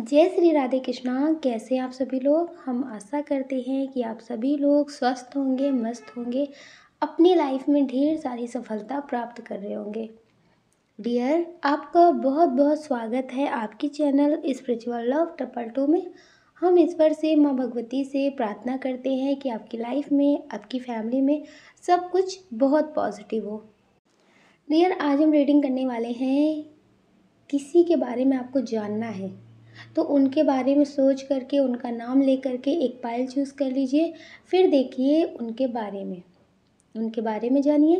जय श्री राधे कृष्णा कैसे आप सभी लोग हम आशा करते हैं कि आप सभी लोग स्वस्थ होंगे मस्त होंगे अपनी लाइफ में ढेर सारी सफलता प्राप्त कर रहे होंगे डियर आपका बहुत बहुत स्वागत है आपकी channel spiritual love triple two में हम ईश्वर से माँ भगवती से प्रार्थना करते हैं कि आपकी लाइफ में आपकी फैमिली में सब कुछ बहुत पॉजिटिव हो डियर आज हम रीडिंग करने वाले हैं किसी के बारे में आपको जानना है तो उनके बारे में सोच करके उनका नाम ले करके एक पायल चूज़ कर लीजिए फिर देखिए उनके बारे में उनके बारे में जानिए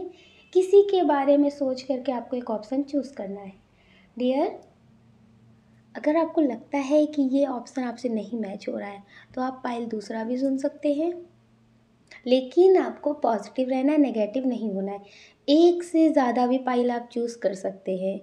किसी के बारे में सोच करके आपको एक ऑप्शन चूज़ करना है डियर अगर आपको लगता है कि ये ऑप्शन आपसे नहीं मैच हो रहा है तो आप पाइल दूसरा भी सुन सकते हैं लेकिन आपको पॉजिटिव रहना है नेगेटिव नहीं होना है एक से ज़्यादा भी पाइल आप चूज़ कर सकते हैं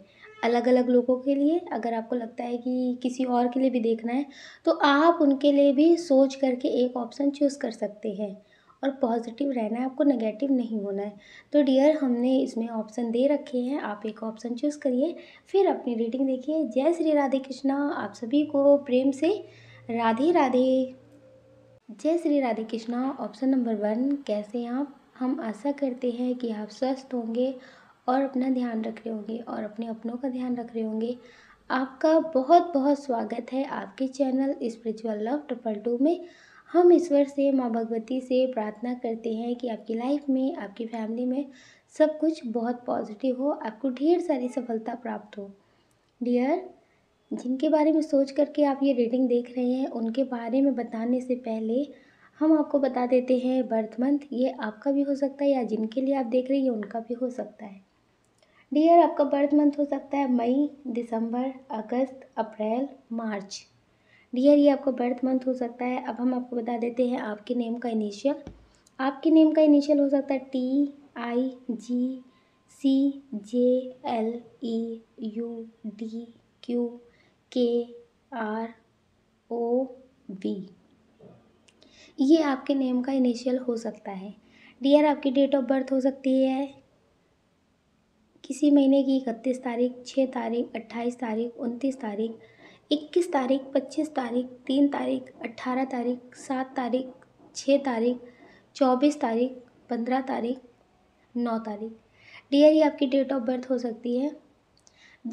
अलग अलग लोगों के लिए अगर आपको लगता है कि किसी और के लिए भी देखना है तो आप उनके लिए भी सोच करके एक ऑप्शन चूज़ कर सकते हैं और पॉजिटिव रहना है आपको नेगेटिव नहीं होना है तो डियर हमने इसमें ऑप्शन दे रखे हैं आप एक ऑप्शन चूज़ करिए फिर अपनी रीडिंग देखिए जय श्री राधे कृष्णा आप सभी को प्रेम से राधे राधे जय Shri Radhe Krishna option number one कैसे आप हम आशा करते हैं कि आप स्वस्थ होंगे और अपना ध्यान रख रहे होंगे और अपने अपनों का ध्यान रख रहे होंगे आपका बहुत बहुत स्वागत है आपके channel spiritual love triple two में हम ईश्वर से माँ भगवती से प्रार्थना करते हैं कि आपकी लाइफ में आपकी फैमिली में सब कुछ बहुत पॉजिटिव हो आपको ढेर सारी सफलता प्राप्त हो डियर जिनके बारे में सोच करके आप ये रीडिंग देख रहे हैं उनके बारे में बताने से पहले हम आपको बता देते हैं बर्थ मंथ ये आपका भी हो सकता है या जिनके लिए आप देख रहे हैं उनका भी हो सकता है डियर आपका बर्थ मंथ हो सकता है मई दिसंबर अगस्त अप्रैल मार्च डियर ये आपका बर्थ मंथ हो सकता है अब हम आपको बता देते हैं आपके नेम का इनिशियल आपके नेम का इनिशियल हो सकता है T I G C J L E U D Q K R O V ये आपके नेम का इनिशियल हो सकता है डियर आपकी डेट ऑफ बर्थ हो सकती है किसी महीने की इकतीस तारीख छः तारीख अट्ठाईस तारीख उनतीस तारीख इक्कीस तारीख पच्चीस तारीख तीन तारीख अट्ठारह तारीख सात तारीख छः तारीख चौबीस तारीख पंद्रह तारीख नौ तारीख डियर ये आपकी डेट ऑफ बर्थ हो सकती है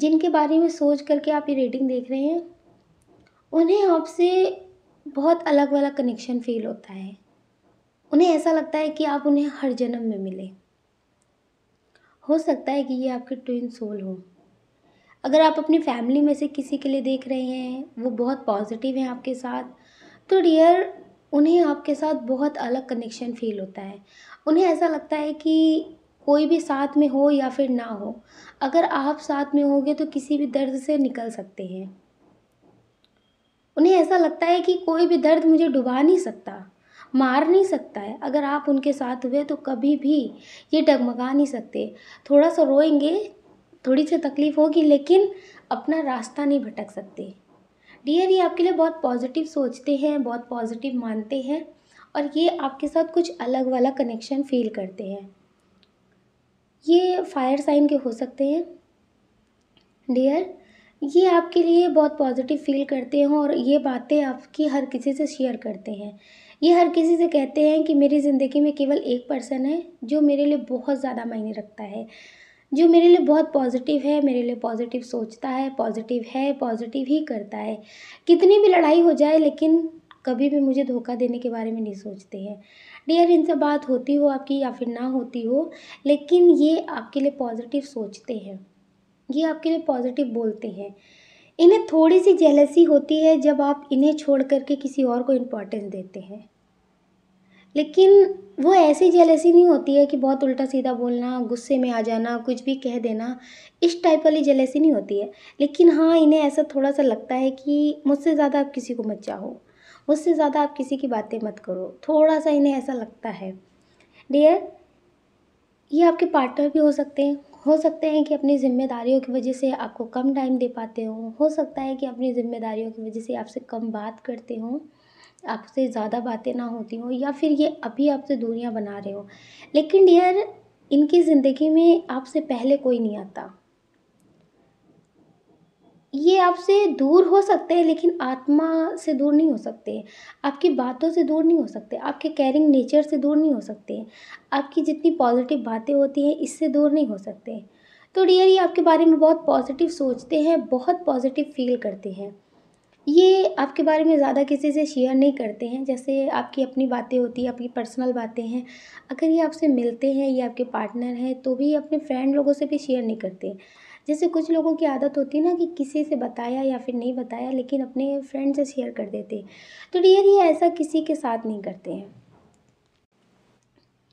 जिनके बारे में सोच करके आप ये रेटिंग देख रहे हैं उन्हें आपसे बहुत अलग वाला कनेक्शन फील होता है उन्हें ऐसा लगता है कि आप उन्हें हर जन्म में मिलें हो सकता है कि ये आपके ट्विन सोल हो अगर आप अपनी फैमिली में से किसी के लिए देख रहे हैं वो बहुत पॉजिटिव हैं आपके साथ तो डियर उन्हें आपके साथ बहुत अलग कनेक्शन फील होता है उन्हें ऐसा लगता है कि कोई भी साथ में हो या फिर ना हो अगर आप साथ में होंगे तो किसी भी दर्द से निकल सकते हैं उन्हें ऐसा लगता है कि कोई भी दर्द मुझे डुबा नहीं सकता मार नहीं सकता है अगर आप उनके साथ हुए तो कभी भी ये डगमगा नहीं सकते थोड़ा सा रोएंगे थोड़ी सी तकलीफ़ होगी लेकिन अपना रास्ता नहीं भटक सकते डियर ये आपके लिए बहुत पॉजिटिव सोचते हैं बहुत पॉजिटिव मानते हैं और ये आपके साथ कुछ अलग वाला कनेक्शन फील करते हैं ये फायर साइन के हो सकते हैं डियर ये आपके लिए बहुत पॉजिटिव फील करते हैं और ये बातें आपकी हर किसी से शेयर करते हैं ये हर किसी से कहते हैं कि मेरी ज़िंदगी में केवल एक पर्सन है जो मेरे लिए बहुत ज़्यादा मायने रखता है जो मेरे लिए बहुत पॉजिटिव है मेरे लिए पॉजिटिव सोचता है पॉजिटिव है पॉजिटिव ही करता है कितनी भी लड़ाई हो जाए लेकिन कभी भी मुझे धोखा देने के बारे में नहीं सोचते हैं डियर इनसे बात होती हो आपकी या फिर ना होती हो लेकिन ये आपके लिए पॉजिटिव सोचते हैं ये आपके लिए पॉजिटिव बोलते हैं इन्हें थोड़ी सी जेलसी होती है जब आप इन्हें छोड़ करके किसी और को इम्पोर्टेंस देते हैं लेकिन वो ऐसी जेलसी नहीं होती है कि बहुत उल्टा सीधा बोलना गुस्से में आ जाना कुछ भी कह देना इस टाइप वाली जेलसी नहीं होती है लेकिन हाँ इन्हें ऐसा थोड़ा सा लगता है कि मुझसे ज़्यादा आप किसी को मत चाहो मुझसे ज़्यादा आप किसी की बातें मत करो थोड़ा सा इन्हें ऐसा लगता है डियर ये आपके पार्टनर भी हो सकते हैं हो सकते हैं कि अपनी जिम्मेदारियों की वजह से आपको कम टाइम दे पाते हो हो सकता है कि अपनी जिम्मेदारियों की वजह से आपसे कम बात करते हों आपसे ज़्यादा बातें ना होती हों या फिर ये अभी आपसे दूरियाँ बना रहे हो लेकिन डियर इनकी ज़िंदगी में आपसे पहले कोई नहीं आता ये आपसे दूर हो सकते हैं लेकिन आत्मा से दूर नहीं हो सकते आपकी बातों से दूर नहीं हो सकते आपके कैरिंग नेचर से दूर नहीं हो सकते आपकी जितनी पॉजिटिव बातें होती हैं इससे दूर नहीं हो सकते तो डियर ये आपके बारे में बहुत पॉजिटिव सोचते हैं बहुत पॉजिटिव फील करते हैं ये आपके बारे में ज़्यादा किसी से शेयर नहीं करते हैं जैसे आपकी अपनी बातें होती है आपकी पर्सनल बातें हैं अगर ये आपसे मिलते हैं ये आपके पार्टनर हैं तो भी अपने फ्रेंड लोगों से भी शेयर नहीं करते जैसे कुछ लोगों की आदत होती है ना कि किसी से बताया या फिर नहीं बताया लेकिन अपने फ्रेंड से शेयर कर देते तो डियर ये ऐसा किसी के साथ नहीं करते हैं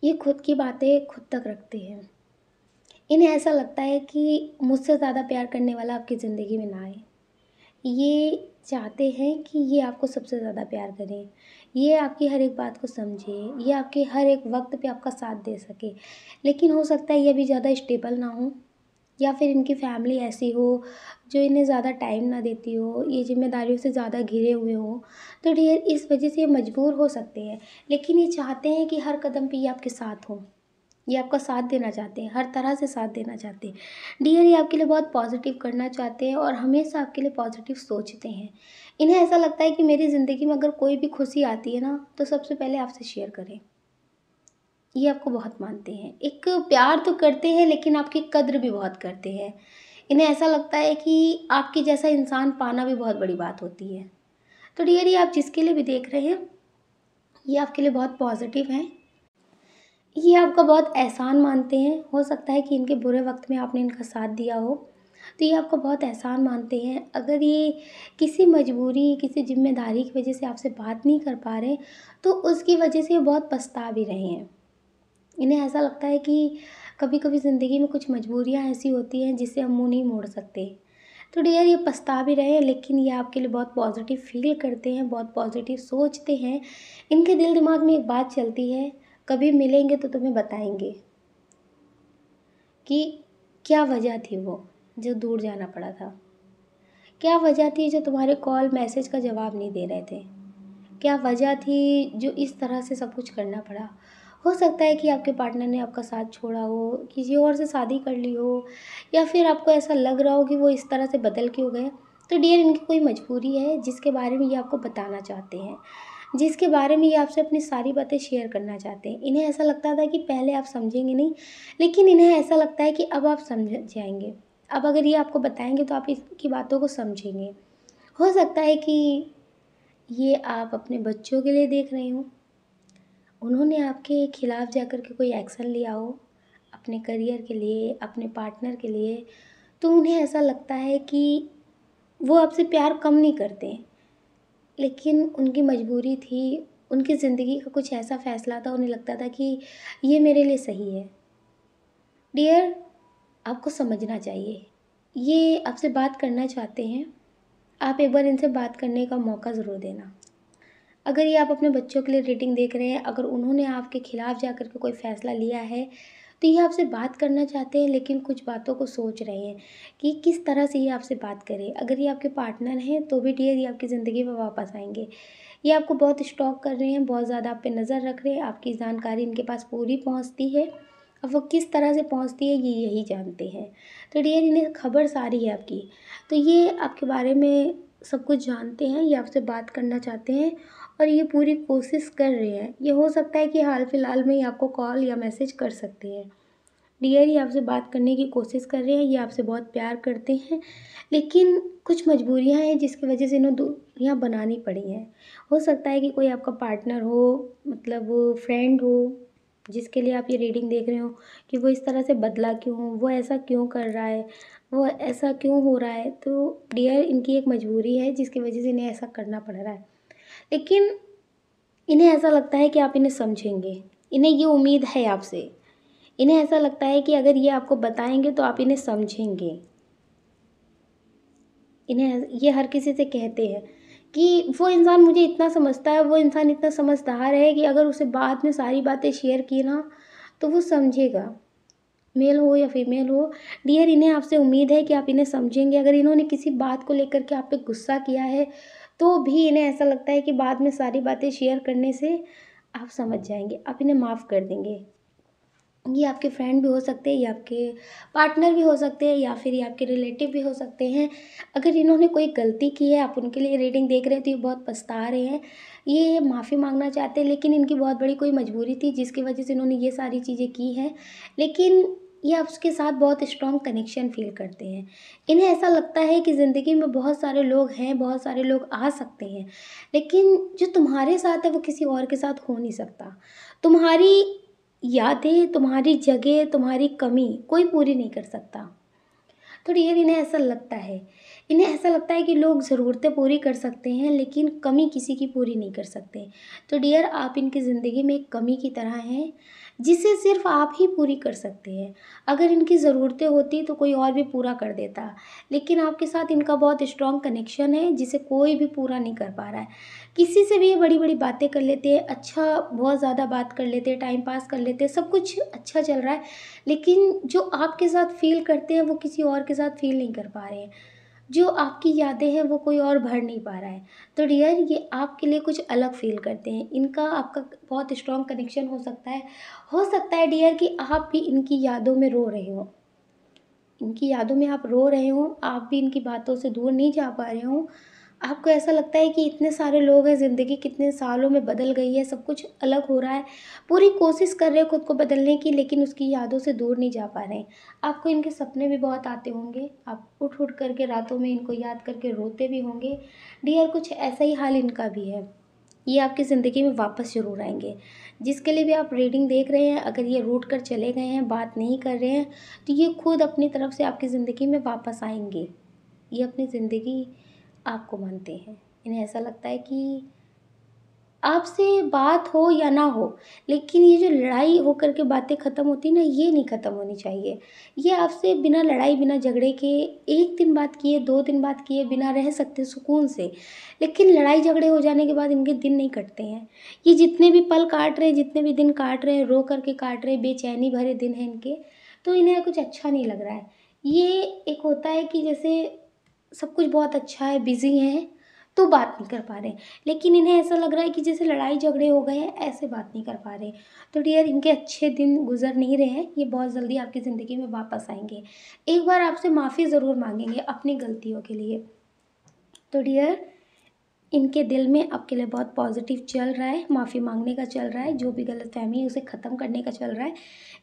ये खुद की बातें खुद तक रखते हैं इन्हें ऐसा लगता है कि मुझसे ज़्यादा प्यार करने वाला आपकी ज़िंदगी में ना आए ये चाहते हैं कि ये आपको सबसे ज़्यादा प्यार करें ये आपकी हर एक बात को समझे ये आपके हर एक वक्त पे आपका साथ दे सके लेकिन हो सकता है ये अभी ज़्यादा स्टेबल ना हो या फिर इनकी फैमिली ऐसी हो जो इन्हें ज़्यादा टाइम ना देती हो ये जिम्मेदारियों से ज़्यादा घिरे हुए हो तो डियर इस वजह से ये मजबूर हो सकते हैं लेकिन ये चाहते हैं कि हर कदम पे ये आपके साथ हो ये आपका साथ देना चाहते हैं हर तरह से साथ देना चाहते हैं डियर ये आपके लिए बहुत पॉजिटिव करना चाहते हैं और हमेशा आपके लिए पॉजिटिव सोचते हैं इन्हें ऐसा लगता है कि मेरी ज़िंदगी में अगर कोई भी खुशी आती है ना तो सबसे पहले आपसे शेयर करें ये आपको बहुत मानते हैं एक प्यार तो करते हैं लेकिन आपकी कद्र भी बहुत करते हैं इन्हें ऐसा लगता है कि आपके जैसा इंसान पाना भी बहुत बड़ी बात होती है तो डियर ये आप जिसके लिए भी देख रहे हैं ये आपके लिए बहुत पॉजिटिव हैं ये आपका बहुत एहसान मानते हैं हो सकता है कि इनके बुरे वक्त में आपने इनका साथ दिया हो तो ये आपका बहुत एहसान मानते हैं अगर ये किसी मजबूरी किसी ज़िम्मेदारी की वजह से आपसे बात नहीं कर पा रहे तो उसकी वजह से ये बहुत पछता भी रहे हैं इन्हें ऐसा लगता है कि कभी कभी ज़िंदगी में कुछ मजबूरियाँ ऐसी होती हैं जिससे हम मुँह नहीं मोड़ सकते तो डियर ये पछता भी रहे हैं लेकिन ये आपके लिए बहुत पॉजिटिव फील करते हैं बहुत पॉजिटिव सोचते हैं इनके दिल दिमाग में एक बात चलती है कभी मिलेंगे तो तुम्हें बताएंगे कि क्या वजह थी वो जो दूर जाना पड़ा था क्या वजह थी जो तुम्हारे कॉल मैसेज का जवाब नहीं दे रहे थे क्या वजह थी जो इस तरह से सब कुछ करना पड़ा हो सकता है कि आपके पार्टनर ने आपका साथ छोड़ा हो किसी और से शादी कर ली हो या फिर आपको ऐसा लग रहा हो कि वो इस तरह से बदल क्यों गए तो डियर इनकी कोई मजबूरी है जिसके बारे में ये आपको बताना चाहते हैं जिसके बारे में ये आपसे अपनी सारी बातें शेयर करना चाहते हैं इन्हें ऐसा लगता था कि पहले आप समझेंगे नहीं लेकिन इन्हें ऐसा लगता है कि अब आप समझ जाएंगे अब अगर ये आपको बताएंगे तो आप इसकी बातों को समझेंगे हो सकता है कि ये आप अपने बच्चों के लिए देख रहे हो उन्होंने आपके खिलाफ़ कर के कोई एक्शन लिया हो अपने करियर के लिए अपने पार्टनर के लिए तो उन्हें ऐसा लगता है कि वो आपसे प्यार कम नहीं करते हैं लेकिन उनकी मजबूरी थी उनकी ज़िंदगी का कुछ ऐसा फ़ैसला था उन्हें लगता था कि ये मेरे लिए सही है डियर आपको समझना चाहिए ये आपसे बात करना चाहते हैं आप एक बार इनसे बात करने का मौका ज़रूर देना अगर ये आप अपने बच्चों के लिए रेटिंग देख रहे हैं अगर उन्होंने आपके ख़िलाफ़ जा कर के कोई फ़ैसला लिया है तो ये आपसे बात करना चाहते हैं लेकिन कुछ बातों को सोच रहे हैं कि किस तरह से ये आपसे बात करें अगर ये आपके पार्टनर हैं तो भी डियर ये आपकी ज़िंदगी में वापस आएंगे ये आपको बहुत स्टॉक कर रहे हैं बहुत ज़्यादा आप पे नज़र रख रहे हैं आपकी जानकारी इनके पास पूरी पहुँचती है अब वो किस तरह से पहुंचती है ये यही जानते हैं तो डियर इन्हें खबर सारी है आपकी तो ये आपके बारे में सब कुछ जानते हैं ये आपसे बात करना चाहते हैं और ये पूरी कोशिश कर रही है ये हो सकता है कि हाल फिलहाल में ही आपको कॉल या मैसेज कर सकती है डियर ये आपसे बात करने की कोशिश कर रहे हैं ये आपसे बहुत प्यार करते हैं लेकिन कुछ मजबूरियां हैं जिसकी वजह से इन्हें दूरियाँ बनानी पड़ी हैं हो सकता है कि कोई आपका पार्टनर हो मतलब फ्रेंड हो जिसके लिए आप ये रीडिंग देख रहे हो कि वो इस तरह से बदला क्यों वो ऐसा क्यों कर रहा है वो ऐसा क्यों हो रहा है तो डियर इनकी एक मजबूरी है जिसकी वजह से इन्हें ऐसा करना पड़ रहा है लेकिन इन्हें ऐसा लगता है कि आप इन्हें समझेंगे इन्हें ये उम्मीद है आपसे इन्हें ऐसा लगता है कि अगर ये आपको बताएंगे तो आप इन्हें समझेंगे इन्हें ये हर किसी से कहते हैं कि वो इंसान मुझे इतना समझता है वो इंसान इतना समझदार है कि अगर उसे बाद में सारी बातें शेयर की ना तो वो समझेगा मेल हो या फीमेल हो डियर इन्हें आपसे उम्मीद है कि आप इन्हें समझेंगे अगर इन्होंने किसी बात को लेकर के आप पे गुस्सा किया है तो भी इन्हें ऐसा लगता है कि बाद में सारी बातें शेयर करने से आप समझ जाएंगे आप इन्हें माफ़ कर देंगे ये आपके फ्रेंड भी हो सकते हैं या आपके पार्टनर भी हो सकते हैं या फिर ये आपके रिलेटिव भी हो सकते हैं अगर इन्होंने कोई गलती की है आप उनके लिए रीडिंग देख रहे हो तो ये बहुत पछता रहे हैं ये माफ़ी मांगना चाहते हैं लेकिन इनकी बहुत बड़ी कोई मजबूरी थी जिसकी वजह से इन्होंने ये सारी चीज़ें की हैं लेकिन या उसके साथ बहुत स्ट्रॉन्ग कनेक्शन फील करते हैं इन्हें ऐसा लगता है कि ज़िंदगी में बहुत सारे लोग हैं बहुत सारे लोग आ सकते हैं लेकिन जो तुम्हारे साथ है वो किसी और के साथ हो नहीं सकता तुम्हारी यादें तुम्हारी जगह तुम्हारी कमी कोई पूरी नहीं कर सकता तो डियर इन्हें ऐसा लगता है इन्हें ऐसा लगता है कि लोग ज़रूरतें पूरी कर सकते हैं लेकिन कमी किसी की पूरी नहीं कर सकते तो डियर आप इनकी ज़िंदगी में एक कमी की तरह हैं जिसे सिर्फ आप ही पूरी कर सकते हैं अगर इनकी ज़रूरतें होती तो कोई और भी पूरा कर देता लेकिन आपके साथ इनका बहुत स्ट्रॉन्ग कनेक्शन है जिसे कोई भी पूरा नहीं कर पा रहा है किसी से भी ये बड़ी बड़ी बातें कर लेते हैं अच्छा बहुत ज़्यादा बात कर लेते हैं टाइम पास कर लेते हैं सब कुछ अच्छा चल रहा है लेकिन जो आपके साथ फील करते हैं वो किसी और के साथ फील नहीं कर पा रहे हैं जो आपकी यादें हैं वो कोई और भर नहीं पा रहा है तो डियर ये आपके लिए कुछ अलग फ़ील करते हैं इनका आपका बहुत स्ट्रॉन्ग कनेक्शन हो सकता है हो सकता है डियर कि आप भी इनकी यादों में रो रहे हो इनकी यादों में आप रो रहे हो आप भी इनकी बातों से दूर नहीं जा पा रहे हो आपको ऐसा लगता है कि इतने सारे लोग हैं ज़िंदगी कितने सालों में बदल गई है सब कुछ अलग हो रहा है पूरी कोशिश कर रहे हैं खुद को बदलने की लेकिन उसकी यादों से दूर नहीं जा पा रहे हैं आपको इनके सपने भी बहुत आते होंगे आप उठ उठ करके रातों में इनको याद करके रोते भी होंगे डियर कुछ ऐसा ही हाल इनका भी है ये आपकी ज़िंदगी में वापस जरूर आएंगे जिसके लिए भी आप रीडिंग देख रहे हैं अगर ये रूट कर चले गए हैं बात नहीं कर रहे हैं तो ये खुद अपनी तरफ से आपकी ज़िंदगी में वापस आएंगे ये अपनी ज़िंदगी आपको मानते हैं इन्हें ऐसा लगता है कि आपसे बात हो या ना हो लेकिन ये जो लड़ाई होकर के बातें ख़त्म होती ना ये नहीं ख़त्म होनी चाहिए ये आपसे बिना लड़ाई बिना झगड़े के एक दिन बात किए दो दिन बात किए बिना रह सकते सुकून से लेकिन लड़ाई झगड़े हो जाने के बाद इनके दिन नहीं कटते हैं ये जितने भी पल काट रहे हैं जितने भी दिन काट रहे हैं रो करके काट रहे हैं बेचैनी भरे दिन हैं इनके तो इन्हें कुछ अच्छा नहीं लग रहा है ये एक होता है कि जैसे सब कुछ बहुत अच्छा है बिज़ी हैं तो बात नहीं कर पा रहे लेकिन इन्हें ऐसा लग रहा है कि जैसे लड़ाई झगड़े हो गए हैं ऐसे बात नहीं कर पा रहे तो डियर इनके अच्छे दिन गुजर नहीं रहे हैं ये बहुत जल्दी आपकी ज़िंदगी में वापस आएंगे एक बार आपसे माफ़ी ज़रूर मांगेंगे अपनी गलतियों के लिए तो डियर इनके दिल में आपके लिए बहुत पॉजिटिव चल रहा है माफ़ी मांगने का चल रहा है जो भी गलत फहमी है उसे ख़त्म करने का चल रहा है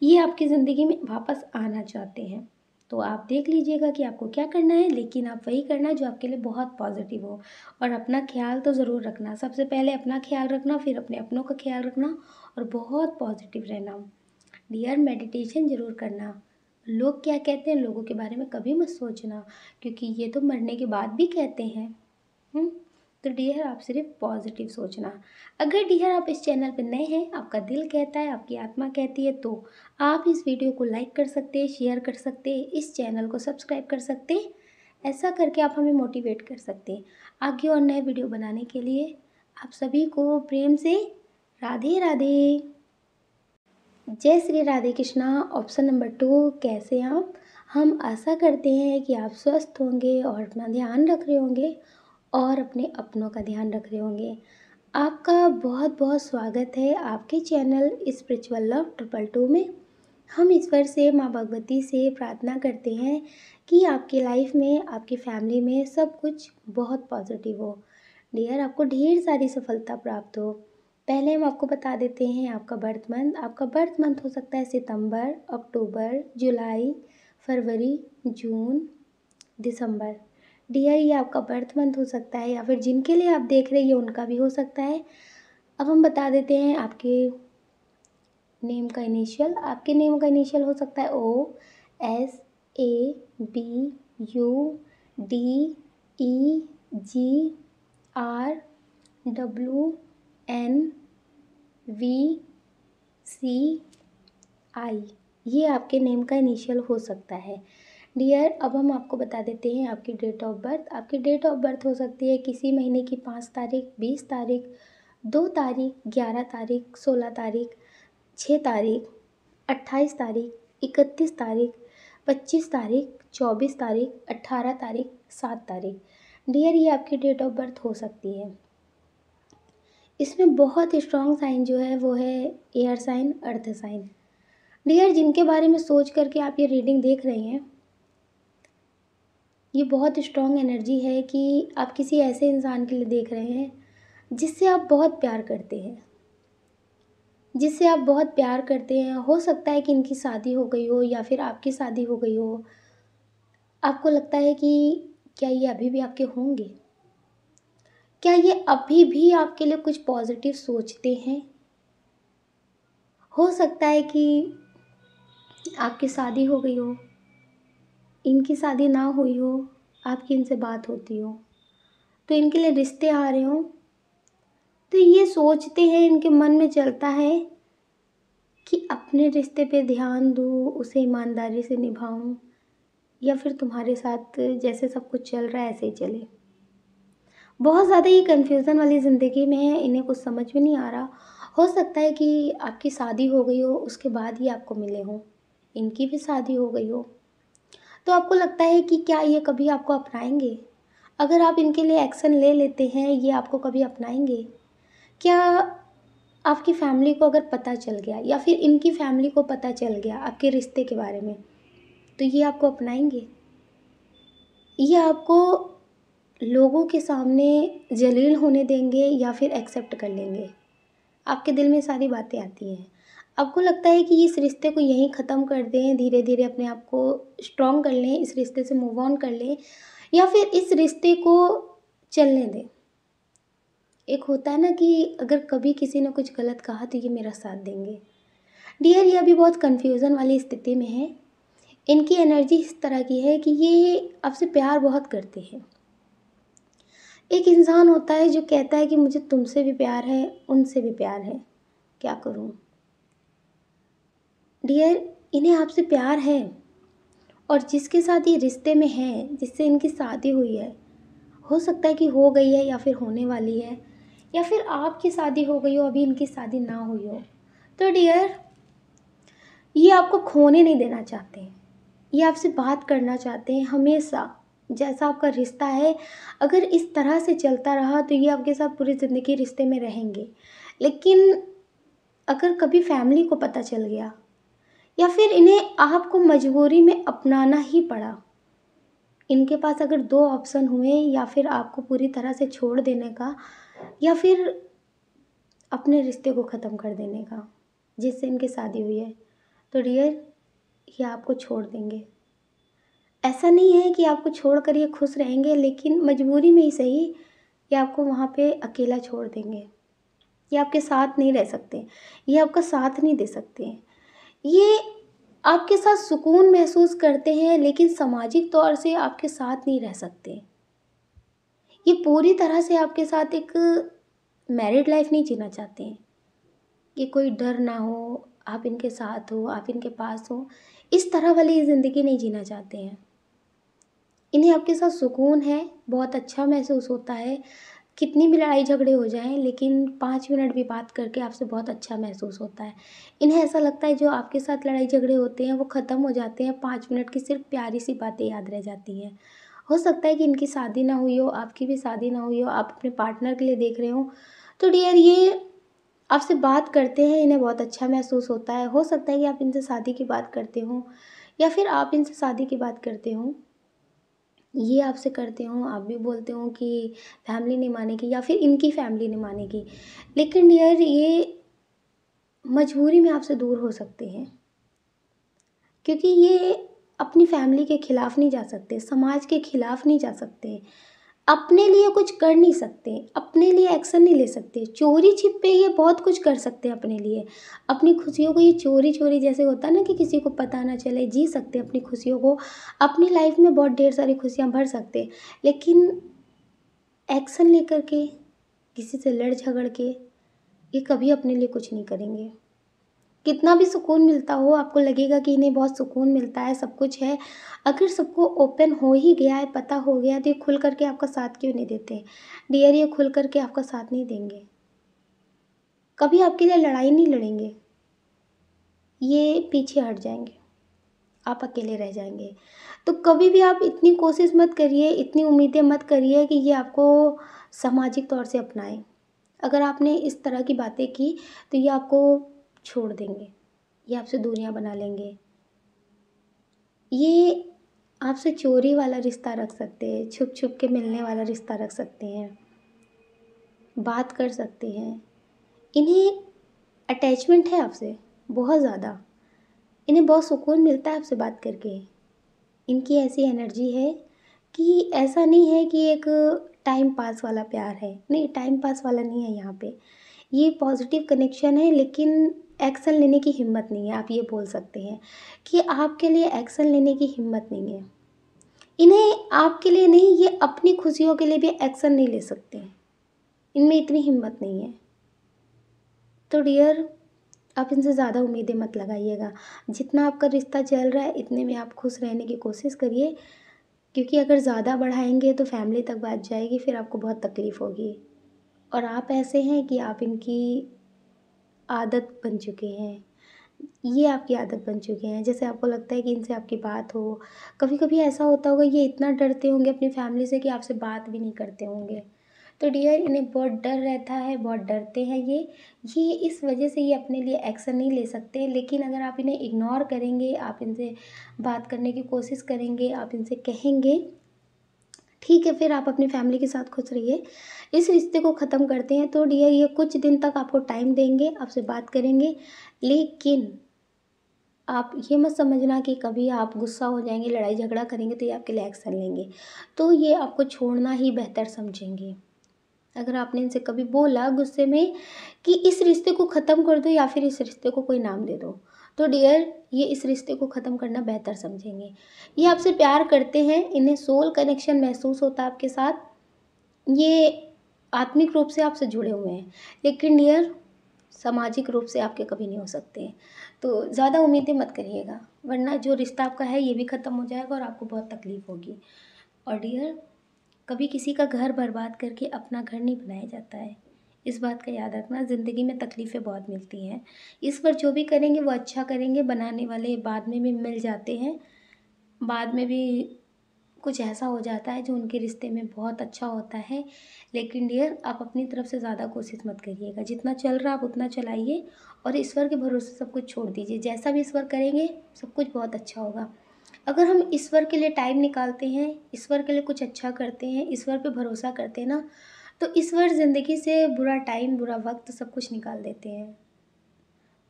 ये आपकी ज़िंदगी में वापस आना चाहते हैं तो आप देख लीजिएगा कि आपको क्या करना है लेकिन आप वही करना जो आपके लिए बहुत पॉजिटिव हो और अपना ख्याल तो ज़रूर रखना सबसे पहले अपना ख्याल रखना फिर अपने अपनों का ख्याल रखना और बहुत पॉजिटिव रहना डियर मेडिटेशन ज़रूर करना लोग क्या कहते हैं लोगों के बारे में कभी मत सोचना क्योंकि ये तो मरने के बाद भी कहते हैं हुँ? हम्म? तो डियर आप सिर्फ पॉजिटिव सोचना अगर डियर आप इस चैनल पर नए हैं आपका दिल कहता है आपकी आत्मा कहती है तो आप इस वीडियो को लाइक कर सकते हैं शेयर कर सकते हैं इस चैनल को सब्सक्राइब कर सकते हैं ऐसा करके आप हमें मोटिवेट कर सकते हैं आगे और नए वीडियो बनाने के लिए आप सभी को प्रेम से राधे राधे जय Shri Radhe Krishna option number two कैसे आप हम आशा करते हैं कि आप स्वस्थ होंगे और अपना ध्यान रख रहे होंगे और अपने अपनों का ध्यान रख रहे होंगे आपका बहुत बहुत स्वागत है आपके channel spiritual love triple two में हम ईश्वर से माँ भगवती से प्रार्थना करते हैं कि आपकी लाइफ में आपकी फैमिली में सब कुछ बहुत पॉजिटिव हो डियर आपको ढेर सारी सफलता प्राप्त हो पहले हम आपको बता देते हैं आपका बर्थ मंथ आपका बर्थ मंथ हो सकता है सितंबर अक्टूबर जुलाई फरवरी जून दिसंबर डियर ये e आपका बर्थ मंथ हो सकता है या फिर जिनके लिए आप देख रही है उनका भी हो सकता है अब हम बता देते हैं आपके नेम का इनिशियल आपके नेम का इनिशियल हो सकता है O S A B U D E G R W N V C I ये आपके नेम का इनिशियल हो सकता है डियर अब हम आपको बता देते हैं आपकी डेट ऑफ बर्थ आपकी डेट ऑफ बर्थ हो सकती है किसी महीने की पाँच तारीख बीस तारीख दो तारीख ग्यारह तारीख सोलह तारीख छः तारीख अट्ठाईस तारीख इकतीस तारीख पच्चीस तारीख चौबीस तारीख अट्ठारह तारीख सात तारीख डियर ये आपकी डेट ऑफ बर्थ हो सकती है इसमें बहुत स्ट्रॉन्ग साइन जो है वो है air sign earth sign dear जिनके बारे में सोच करके आप ये रीडिंग देख रहे हैं ये बहुत स्ट्रॉन्ग एनर्जी है कि आप किसी ऐसे इंसान के लिए देख रहे हैं जिससे आप बहुत प्यार करते हैं जिससे आप बहुत प्यार करते हैं हो सकता है कि इनकी शादी हो गई हो या फिर आपकी शादी हो गई हो आपको लगता है कि क्या ये अभी भी आपके होंगे क्या ये अभी भी आपके लिए कुछ पॉजिटिव सोचते हैं हो सकता है कि आपकी शादी हो गई हो इनकी शादी ना हुई हो आपकी इनसे बात होती हो तो इनके लिए रिश्ते आ रहे हों तो ये सोचते हैं इनके मन में चलता है कि अपने रिश्ते पे ध्यान दूँ उसे ईमानदारी से निभाऊं या फिर तुम्हारे साथ जैसे सब कुछ चल रहा है ऐसे ही चले बहुत ज़्यादा ये कन्फ्यूज़न वाली ज़िंदगी में है इन्हें कुछ समझ में नहीं आ रहा हो सकता है कि आपकी शादी हो गई हो उसके बाद ही आपको मिले हों इनकी भी शादी हो गई हो तो आपको लगता है कि क्या ये कभी आपको अपनाएंगे अगर आप इनके लिए एक्शन ले लेते हैं ये आपको कभी अपनाएंगे क्या आपकी फैमिली को अगर पता चल गया या फिर इनकी फैमिली को पता चल गया आपके रिश्ते के बारे में तो ये आपको अपनाएंगे ये आपको लोगों के सामने जलील होने देंगे या फिर एक्सेप्ट कर लेंगे आपके दिल में सारी बातें आती हैं आपको लगता है कि इस रिश्ते को यहीं ख़त्म कर दें धीरे धीरे अपने आप को स्ट्रॉन्ग कर लें इस रिश्ते से मूव ऑन कर लें या फिर इस रिश्ते को चलने दें एक होता है ना कि अगर कभी किसी ने कुछ गलत कहा तो ये मेरा साथ देंगे डियर ये अभी बहुत कन्फ्यूज़न वाली स्थिति में है इनकी एनर्जी इस तरह की है कि ये आपसे प्यार बहुत करते हैं एक इंसान होता है जो कहता है कि मुझे तुमसे भी प्यार है उनसे भी प्यार है क्या करूँ डियर इन्हें आपसे प्यार है और जिसके साथ ये रिश्ते में हैं जिससे इनकी शादी हुई है हो सकता है कि हो गई है या फिर होने वाली है या फिर आपकी शादी हो गई हो अभी इनकी शादी ना हुई हो तो डियर ये आपको खोने नहीं देना चाहते ये आपसे बात करना चाहते हैं हमेशा जैसा आपका रिश्ता है अगर इस तरह से चलता रहा तो ये आपके साथ पूरी ज़िंदगी रिश्ते में रहेंगे लेकिन अगर कभी फैमिली को पता चल गया या फिर इन्हें आपको मजबूरी में अपनाना ही पड़ा इनके पास अगर दो ऑप्शन हुए या फिर आपको पूरी तरह से छोड़ देने का या फिर अपने रिश्ते को ख़त्म कर देने का जिससे इनकी शादी हुई है तो डियर ये आपको छोड़ देंगे ऐसा नहीं है कि आपको छोड़ कर ये खुश रहेंगे लेकिन मजबूरी में ही सही ये आपको वहाँ पे अकेला छोड़ देंगे ये आपके साथ नहीं रह सकते ये आपका साथ नहीं दे सकते हैं ये आपके साथ सुकून महसूस करते हैं लेकिन सामाजिक तौर से आपके साथ नहीं रह सकते ये पूरी तरह से आपके साथ एक मैरिड लाइफ नहीं जीना चाहते हैं कि कोई डर ना हो आप इनके साथ हो आप इनके पास हो इस तरह वाली ज़िंदगी नहीं जीना चाहते हैं इन्हें आपके साथ सुकून है बहुत अच्छा महसूस होता है कितनी भी लड़ाई झगड़े हो जाएँ लेकिन पाँच मिनट भी बात करके आपसे बहुत अच्छा महसूस होता है इन्हें ऐसा लगता है जो आपके साथ लड़ाई झगड़े होते हैं वो ख़त्म हो जाते हैं पाँच मिनट की सिर्फ प्यारी सी बातें याद रह जाती हैं हो सकता है कि इनकी शादी ना हुई हो आपकी भी शादी ना हुई हो आप अपने पार्टनर के लिए देख रहे हो तो डियर ये आपसे बात करते हैं इन्हें बहुत अच्छा महसूस होता है हो सकता है कि आप इनसे शादी की बात करते हो या फिर आप इनसे शादी की बात करते हो ये आपसे करते हों आप भी बोलते हों कि फैमिली नहीं मानेगी या फिर इनकी फैमिली नहीं मानेगी लेकिन यार ये मजबूरी में आपसे दूर हो सकते हैं क्योंकि ये अपनी फैमिली के खिलाफ नहीं जा सकते समाज के खिलाफ नहीं जा सकते अपने लिए कुछ कर नहीं सकते अपने लिए एक्शन नहीं ले सकते चोरी छिपे ये बहुत कुछ कर सकते हैं अपने लिए अपनी खुशियों को ये चोरी चोरी जैसे होता है ना कि किसी को पता ना चले जी सकते अपनी खुशियों को अपनी लाइफ में बहुत ढेर सारी खुशियाँ भर सकते लेकिन एक्शन लेकर के किसी से लड़ झगड़ के ये कभी अपने लिए कुछ नहीं करेंगे कितना भी सुकून मिलता हो आपको लगेगा कि इन्हें बहुत सुकून मिलता है सब कुछ है अगर सबको ओपन हो ही गया है पता हो गया तो ये खुल करके आपका साथ क्यों नहीं देते डियर ये खुल करके आपका साथ नहीं देंगे कभी आपके लिए लड़ाई नहीं लड़ेंगे ये पीछे हट जाएंगे आप अकेले रह जाएंगे तो कभी भी आप इतनी कोशिश मत करिए इतनी उम्मीदें मत करिए कि ये आपको सामाजिक तौर से अपनाएं अगर आपने इस तरह की बातें की तो ये आपको छोड़ देंगे ये आपसे दूरियाँ बना लेंगे ये आपसे चोरी वाला रिश्ता रख सकते हैं छुप छुप के मिलने वाला रिश्ता रख सकते हैं बात कर सकते हैं इन्हें अटैचमेंट है आपसे बहुत ज़्यादा इन्हें बहुत सुकून मिलता है आपसे बात करके इनकी ऐसी एनर्जी है कि ऐसा नहीं है कि एक टाइम पास वाला प्यार है नहीं टाइम पास वाला नहीं है यहाँ पे ये पॉजिटिव कनेक्शन है लेकिन एक्शन लेने की हिम्मत नहीं है आप ये बोल सकते हैं कि आपके लिए एक्शन लेने की हिम्मत नहीं है इन्हें आपके लिए नहीं ये अपनी खुशियों के लिए भी एक्शन नहीं ले सकते इनमें इतनी हिम्मत नहीं है तो डियर आप इनसे ज़्यादा उम्मीदें मत लगाइएगा जितना आपका रिश्ता चल रहा है इतने में आप खुश रहने की कोशिश करिए क्योंकि अगर ज़्यादा बढ़ाएंगे तो फैमिली तक बात जाएगी फिर आपको बहुत तकलीफ़ होगी और आप ऐसे हैं कि आप इनकी आदत बन चुके हैं ये आपकी आदत बन चुके हैं जैसे आपको लगता है कि इनसे आपकी बात हो कभी कभी ऐसा होता होगा ये इतना डरते होंगे अपनी फैमिली से कि आपसे बात भी नहीं करते होंगे तो डियर इन्हें बहुत डर रहता है बहुत डरते हैं ये ये इस वजह से ये अपने लिए एक्शन नहीं ले सकते लेकिन अगर आप इन्हें इग्नोर करेंगे आप इनसे बात करने की कोशिश करेंगे आप इनसे कहेंगे ठीक है फिर आप अपनी फैमिली के साथ खुश रहिए इस रिश्ते को ख़त्म करते हैं तो डियर ये कुछ दिन तक आपको टाइम देंगे आपसे बात करेंगे लेकिन आप ये मत समझना कि कभी आप गुस्सा हो जाएंगे लड़ाई झगड़ा करेंगे तो ये आपके लिए एक्शन लेंगे तो ये आपको छोड़ना ही बेहतर समझेंगे अगर आपने इनसे कभी बोला गुस्से में कि इस रिश्ते को ख़त्म कर दो या फिर इस रिश्ते को कोई नाम दे दो तो डियर ये इस रिश्ते को ख़त्म करना बेहतर समझेंगे ये आपसे प्यार करते हैं इन्हें सोल कनेक्शन महसूस होता है आपके साथ ये आत्मिक रूप से आपसे जुड़े हुए हैं लेकिन डियर सामाजिक रूप से आपके कभी नहीं हो सकते हैं तो ज़्यादा उम्मीदें मत करिएगा वरना जो रिश्ता आपका है ये भी ख़त्म हो जाएगा और आपको बहुत तकलीफ़ होगी और डियर कभी किसी का घर बर्बाद करके अपना घर नहीं बनाया जाता है इस बात का याद रखना ज़िंदगी में तकलीफ़ें बहुत मिलती हैं इस पर जो भी करेंगे वो अच्छा करेंगे बनाने वाले बाद में भी मिल जाते हैं बाद में भी कुछ ऐसा हो जाता है जो उनके रिश्ते में बहुत अच्छा होता है लेकिन डियर आप अपनी तरफ से ज़्यादा कोशिश मत करिएगा जितना चल रहा आप उतना चलाइए और ईश्वर के भरोसे सब कुछ छोड़ दीजिए जैसा भी ईश्वर करेंगे सब कुछ बहुत अच्छा होगा अगर हम ईश्वर के लिए टाइम निकालते हैं ईश्वर के लिए कुछ अच्छा करते हैं ईश्वर पर भरोसा करते हैं ना तो ईश्वर ज़िंदगी से बुरा टाइम बुरा वक्त सब कुछ निकाल देते हैं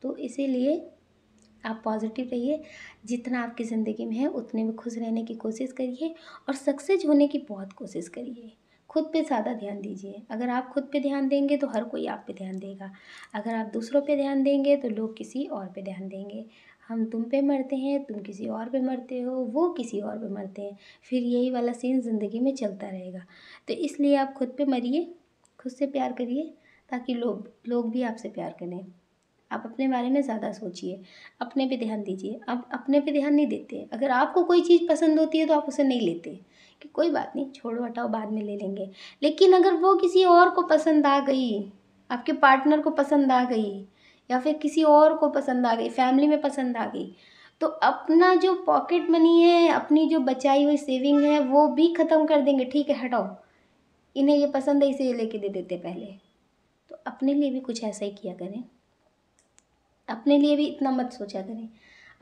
तो इसीलिए आप पॉजिटिव रहिए जितना आपकी ज़िंदगी में है उतने में खुश रहने की कोशिश करिए और सक्सेस होने की बहुत कोशिश करिए खुद पे ज़्यादा ध्यान दीजिए अगर आप खुद पे ध्यान देंगे तो हर कोई आप पे ध्यान देगा अगर आप दूसरों पे ध्यान देंगे तो लोग किसी और पे ध्यान देंगे हम तुम पे मरते हैं तुम किसी और पे मरते हो वो किसी और पे मरते हैं फिर यही वाला सीन ज़िंदगी में चलता रहेगा तो इसलिए आप खुद पे मरिए खुद से प्यार करिए ताकि लोग लोग भी आपसे प्यार करें आप अपने बारे में ज़्यादा सोचिए अपने पे ध्यान दीजिए आप अपने पे ध्यान नहीं देते अगर आपको कोई चीज़ पसंद होती है तो आप उसे नहीं लेते कि कोई बात नहीं छोड़ो हटाओ बाद में ले लेंगे लेकिन अगर वो किसी और को पसंद आ गई आपके पार्टनर को पसंद आ गई या फिर किसी और को पसंद आ गई फैमिली में पसंद आ गई तो अपना जो पॉकेट मनी है अपनी जो बचाई हुई सेविंग है वो भी ख़त्म कर देंगे ठीक है हटाओ इन्हें ये पसंद है इसे ये लेके दे देते पहले तो अपने लिए भी कुछ ऐसा ही किया करें अपने लिए भी इतना मत सोचा करें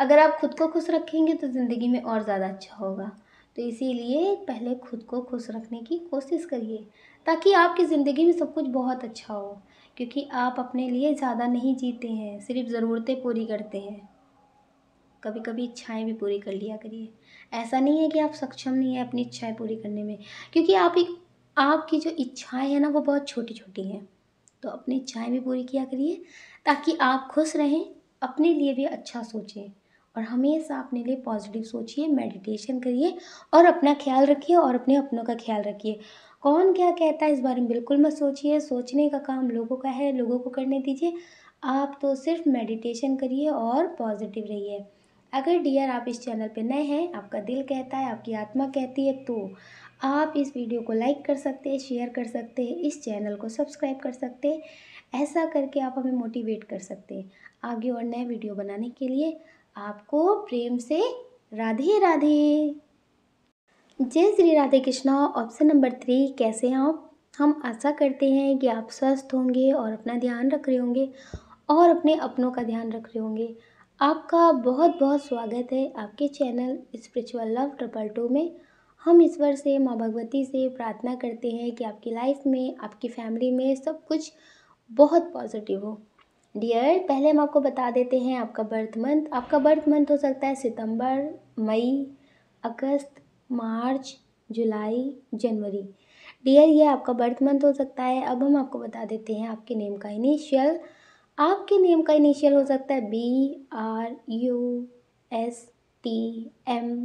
अगर आप खुद को खुश रखेंगे तो ज़िंदगी में और ज़्यादा अच्छा होगा तो इसीलिए पहले खुद को खुश रखने की कोशिश करिए ताकि आपकी ज़िंदगी में सब कुछ बहुत अच्छा हो क्योंकि आप अपने लिए ज़्यादा नहीं जीते हैं सिर्फ ज़रूरतें पूरी करते हैं कभी कभी इच्छाएं भी पूरी कर लिया करिए ऐसा नहीं है कि आप सक्षम नहीं है अपनी इच्छाएं पूरी करने में क्योंकि आप एक आपकी जो इच्छाएं हैं ना वो बहुत छोटी छोटी हैं तो अपनी इच्छाएं भी पूरी किया करिए ताकि आप खुश रहें अपने लिए भी अच्छा सोचें और हमेशा अपने लिए पॉजिटिव सोचिए मेडिटेशन करिए और अपना ख्याल रखिए और अपने अपनों का ख्याल रखिए कौन क्या कहता है इस बारे में बिल्कुल मत सोचिए सोचने का काम लोगों का है लोगों को करने दीजिए आप तो सिर्फ मेडिटेशन करिए और पॉजिटिव रहिए अगर डियर आप इस चैनल पर नए हैं आपका दिल कहता है आपकी आत्मा कहती है तो आप इस वीडियो को लाइक कर सकते हैं शेयर कर सकते हैं इस चैनल को सब्सक्राइब कर सकते हैं ऐसा करके आप हमें मोटिवेट कर सकते हैं आगे और नए वीडियो बनाने के लिए आपको प्रेम से राधे राधे जय Shri Radhe Krishna option number three कैसे हैं आप हम आशा करते हैं कि आप स्वस्थ होंगे और अपना ध्यान रख रहे होंगे और अपने अपनों का ध्यान रख रहे होंगे आपका बहुत बहुत स्वागत है आपके channel spiritual love triple two में हम ईश्वर से माँ भगवती से प्रार्थना करते हैं कि आपकी लाइफ में आपकी फैमिली में सब कुछ बहुत पॉजिटिव हो डियर पहले हम आपको बता देते हैं आपका बर्थ मंथ आपका बर्थ मंथ हो सकता है सितंबर मई अगस्त मार्च जुलाई जनवरी डियर ये आपका बर्थ मंथ हो सकता है अब हम आपको बता देते हैं आपके नेम का इनिशियल आपके नेम का इनिशियल हो सकता है B R U S T M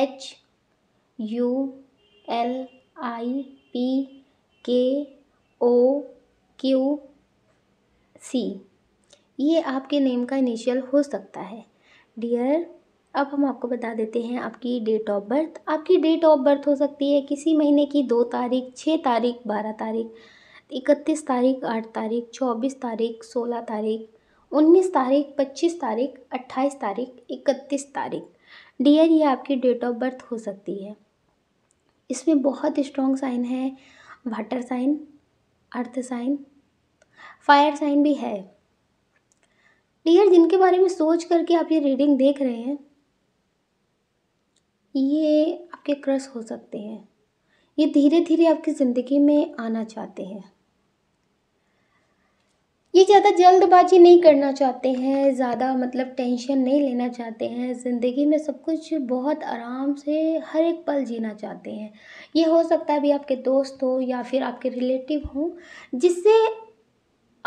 H U L I P K O Q C ये आपके नेम का इनिशियल हो सकता है डियर अब हम आपको बता देते हैं आपकी डेट ऑफ बर्थ आपकी डेट ऑफ बर्थ हो सकती है किसी महीने की दो तारीख छः तारीख बारह तारीख इकतीस तारीख आठ तारीख चौबीस तारीख सोलह तारीख उन्नीस तारीख पच्चीस तारीख अट्ठाईस तारीख इकतीस तारीख डियर ये आपकी डेट ऑफ बर्थ हो सकती है इसमें बहुत स्ट्रॉन्ग साइन है water sign earth sign fire sign भी है डियर जिनके बारे में सोच करके आप ये रीडिंग देख रहे हैं ये आपके क्रश हो सकते हैं ये धीरे धीरे आपकी ज़िंदगी में आना चाहते हैं ये ज़्यादा जल्दबाजी नहीं करना चाहते हैं ज़्यादा मतलब टेंशन नहीं लेना चाहते हैं ज़िंदगी में सब कुछ बहुत आराम से हर एक पल जीना चाहते हैं ये हो सकता है भी आपके दोस्त हो या फिर आपके रिलेटिव हों जिससे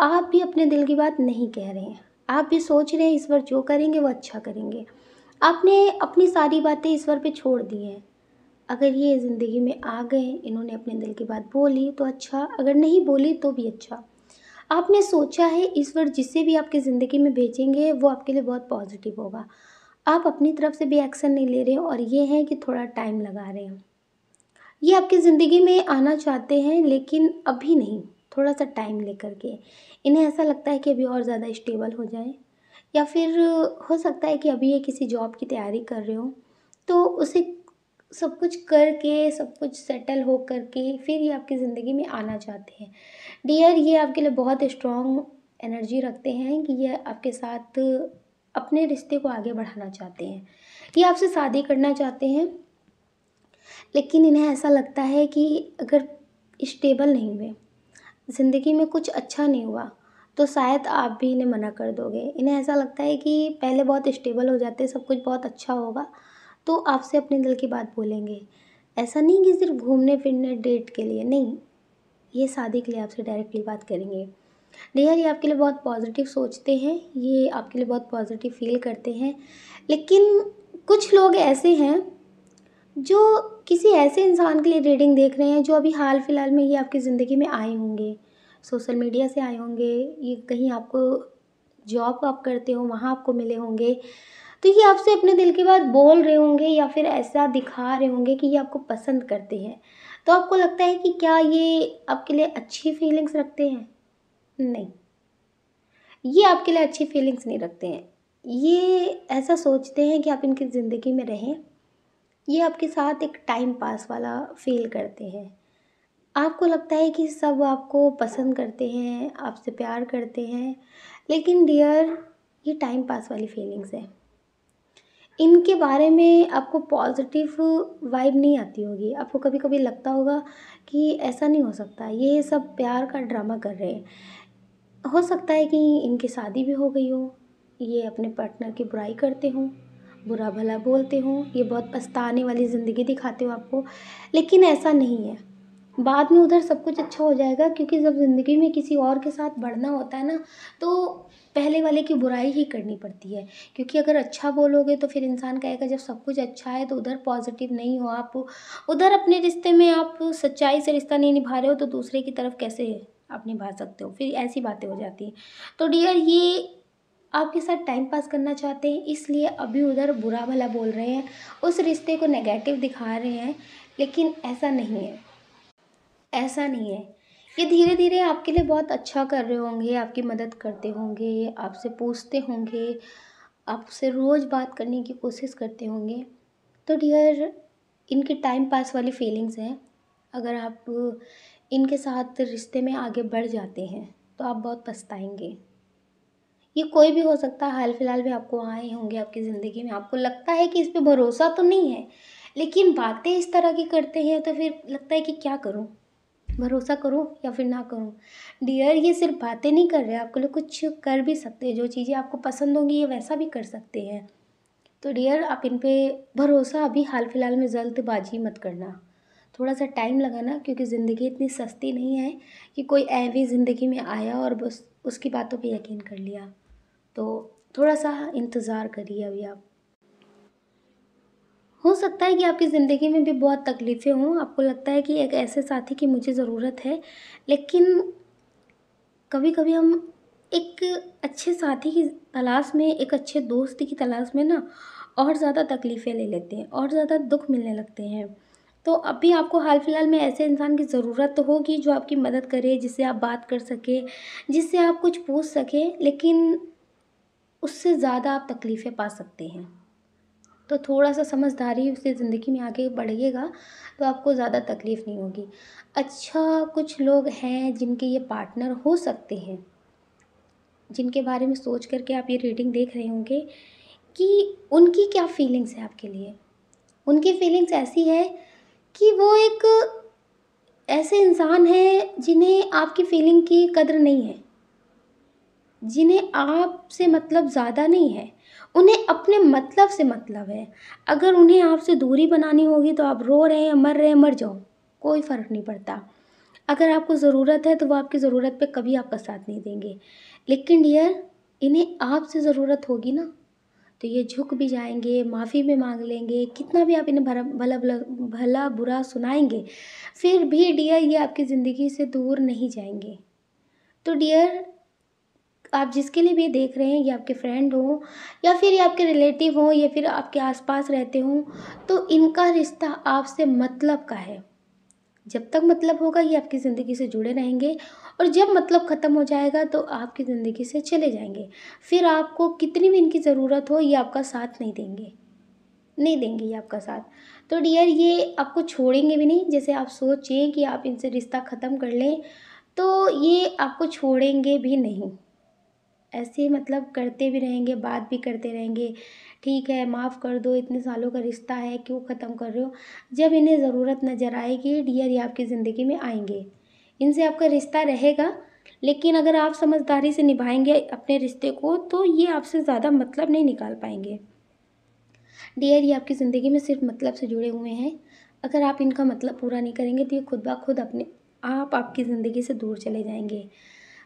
आप भी अपने दिल की बात नहीं कह रहे हैं आप भी सोच रहे हैं ईश्वर जो करेंगे वो अच्छा करेंगे आपने अपनी सारी बातें ईश्वर पे छोड़ दी हैं अगर ये ज़िंदगी में आ गए इन्होंने अपने दिल की बात बोली तो अच्छा अगर नहीं बोली तो भी अच्छा आपने सोचा है ईश्वर जिसे भी आपकी ज़िंदगी में भेजेंगे वो आपके लिए बहुत पॉजिटिव होगा आप अपनी तरफ से भी एक्शन नहीं ले रहे हो और ये है कि थोड़ा टाइम लगा रहे हो ये आपकी ज़िंदगी में आना चाहते हैं लेकिन अभी नहीं थोड़ा सा टाइम लेकर के इन्हें ऐसा लगता है कि अभी और ज़्यादा स्टेबल हो जाए या फिर हो सकता है कि अभी ये किसी जॉब की तैयारी कर रहे हो तो उसे सब कुछ करके सब कुछ सेटल हो करके फिर ये आपकी ज़िंदगी में आना चाहते हैं डियर ये आपके लिए बहुत स्ट्रॉन्ग एनर्जी रखते हैं कि ये आपके साथ अपने रिश्ते को आगे बढ़ाना चाहते हैं ये आपसे शादी करना चाहते हैं लेकिन इन्हें ऐसा लगता है कि अगर स्टेबल नहीं हुए ज़िंदगी में कुछ अच्छा नहीं हुआ तो शायद आप भी इन्हें मना कर दोगे इन्हें ऐसा लगता है कि पहले बहुत स्टेबल हो जाते सब कुछ बहुत अच्छा होगा तो आपसे अपने दिल की बात बोलेंगे ऐसा नहीं कि सिर्फ घूमने फिरने डेट के लिए नहीं ये शादी के लिए आपसे डायरेक्टली बात करेंगे डियर ये आपके लिए बहुत पॉजिटिव सोचते हैं ये आपके लिए बहुत पॉजिटिव फील करते हैं लेकिन कुछ लोग ऐसे हैं जो किसी ऐसे इंसान के लिए रीडिंग देख रहे हैं जो अभी हाल फ़िलहाल में ही आपकी ज़िंदगी में आए होंगे सोशल मीडिया से आए होंगे ये कहीं आपको जॉब आप करते हो वहाँ आपको मिले होंगे तो ये आपसे अपने दिल की बात बोल रहे होंगे या फिर ऐसा दिखा रहे होंगे कि ये आपको पसंद करते हैं तो आपको लगता है कि क्या ये आपके लिए अच्छी फीलिंग्स रखते हैं नहीं ये आपके लिए अच्छी फीलिंग्स नहीं रखते हैं ये ऐसा सोचते हैं कि आप इनकी ज़िंदगी में रहें ये आपके साथ एक टाइम पास वाला फ़ील करते हैं आपको लगता है कि सब आपको पसंद करते हैं आपसे प्यार करते हैं लेकिन डियर ये टाइम पास वाली फीलिंग्स है इनके बारे में आपको पॉजिटिव वाइब नहीं आती होगी आपको कभी कभी लगता होगा कि ऐसा नहीं हो सकता ये सब प्यार का ड्रामा कर रहे हैं हो सकता है कि इनकी शादी भी हो गई हो ये अपने पार्टनर की बुराई करते हों बुरा भला बोलते हो ये बहुत पछताने वाली ज़िंदगी दिखाते हो आपको लेकिन ऐसा नहीं है बाद में उधर सब कुछ अच्छा हो जाएगा क्योंकि जब ज़िंदगी में किसी और के साथ बढ़ना होता है ना तो पहले वाले की बुराई ही करनी पड़ती है क्योंकि अगर अच्छा बोलोगे तो फिर इंसान कहेगा जब सब कुछ अच्छा है तो उधर पॉजिटिव नहीं हो आप उधर अपने रिश्ते में आप सच्चाई से रिश्ता नहीं निभा रहे हो तो दूसरे की तरफ कैसे आप निभा सकते हो फिर ऐसी बातें हो जाती हैं तो डियर ये आपके साथ टाइम पास करना चाहते हैं इसलिए अभी उधर बुरा भला बोल रहे हैं उस रिश्ते को नेगेटिव दिखा रहे हैं लेकिन ऐसा नहीं है ऐसा नहीं है ये धीरे धीरे आपके लिए बहुत अच्छा कर रहे होंगे आपकी मदद करते होंगे आपसे पूछते होंगे आपसे रोज़ बात करने की कोशिश करते होंगे तो डियर इनके टाइम पास वाली फीलिंग्स हैं अगर आप इनके साथ रिश्ते में आगे बढ़ जाते हैं तो आप बहुत पछताएंगे ये कोई भी हो सकता है हाल फिलहाल भी आपको आए होंगे आपकी ज़िंदगी में आपको लगता है कि इस पर भरोसा तो नहीं है लेकिन बातें इस तरह की करते हैं तो फिर लगता है कि क्या करूँ भरोसा करूँ या फिर ना करूँ डियर ये सिर्फ बातें नहीं कर रहे आपको लोग कुछ कर भी सकते हैं जो चीज़ें आपको पसंद होंगी ये वैसा भी कर सकते हैं तो डियर आप इन पर भरोसा अभी हाल फिलहाल में जल्दबाजी मत करना थोड़ा सा टाइम लगाना क्योंकि ज़िंदगी इतनी सस्ती नहीं है कि कोई ऐवी ज़िंदगी में आया और बस उसकी बातों पे यकीन कर लिया तो थोड़ा सा इंतज़ार करिए अभी आप हो सकता है कि आपकी ज़िंदगी में भी बहुत तकलीफ़ें हों आपको लगता है कि एक ऐसे साथी की मुझे ज़रूरत है लेकिन कभी कभी हम एक अच्छे साथी की तलाश में एक अच्छे दोस्त की तलाश में ना और ज़्यादा तकलीफ़ें ले लेते हैं और ज़्यादा दुख मिलने लगते हैं तो अभी आपको हाल फिलहाल में ऐसे इंसान की ज़रूरत तो होगी जो आपकी मदद करे जिससे आप बात कर सके जिससे आप कुछ पूछ सके लेकिन उससे ज़्यादा आप तकलीफ़ें पा सकते हैं तो थोड़ा सा समझदारी उसे ज़िंदगी में आगे बढ़िएगा तो आपको ज़्यादा तकलीफ़ नहीं होगी अच्छा कुछ लोग हैं जिनके ये पार्टनर हो सकते हैं जिनके बारे में सोच करके आप ये रीडिंग देख रहे होंगे कि उनकी क्या फीलिंग्स है आपके लिए उनकी फीलिंग्स ऐसी है कि वो एक ऐसे इंसान हैं जिन्हें आपकी फीलिंग की कदर नहीं है जिन्हें आपसे मतलब ज़्यादा नहीं है उन्हें अपने मतलब से मतलब है अगर उन्हें आपसे दूरी बनानी होगी तो आप रो रहे हैं मर रहे हैं मर जाओ कोई फ़र्क नहीं पड़ता अगर आपको ज़रूरत है तो वो आपकी ज़रूरत पे कभी आपका साथ नहीं देंगे लेकिन डियर इन्हें आपसे ज़रूरत होगी ना तो ये झुक भी जाएंगे माफ़ी भी मांग लेंगे कितना भी आप इन्हें भला भला भला बुरा सुनाएंगे फिर भी डियर ये आपकी ज़िंदगी से दूर नहीं जाएंगे तो डियर आप जिसके लिए भी देख रहे हैं ये आपके फ्रेंड हो या फिर ये आपके रिलेटिव हो या फिर आपके आसपास रहते हों तो इनका रिश्ता आपसे मतलब का है जब तक मतलब होगा ये आपकी ज़िंदगी से जुड़े रहेंगे और जब मतलब ख़त्म हो जाएगा तो आपकी ज़िंदगी से चले जाएंगे फिर आपको कितनी भी इनकी ज़रूरत हो ये आपका साथ नहीं देंगे नहीं देंगे ये आपका साथ तो डियर ये आपको छोड़ेंगे भी नहीं जैसे आप सोचें कि आप इनसे रिश्ता ख़त्म कर लें तो ये आपको छोड़ेंगे भी नहीं ऐसे मतलब करते भी रहेंगे बात भी करते रहेंगे ठीक है माफ़ कर दो इतने सालों का रिश्ता है क्यों ख़त्म कर रहे हो जब इन्हें ज़रूरत नज़र आएगी डियर ये आपकी ज़िंदगी में आएंगे इनसे आपका रिश्ता रहेगा लेकिन अगर आप समझदारी से निभाएंगे अपने रिश्ते को तो ये आपसे ज़्यादा मतलब नहीं निकाल पाएंगे डियर ये आपकी ज़िंदगी में सिर्फ मतलब से जुड़े हुए हैं अगर आप इनका मतलब पूरा नहीं करेंगे तो ये खुद ब खुद अपने आप आपकी ज़िंदगी से दूर चले जाएंगे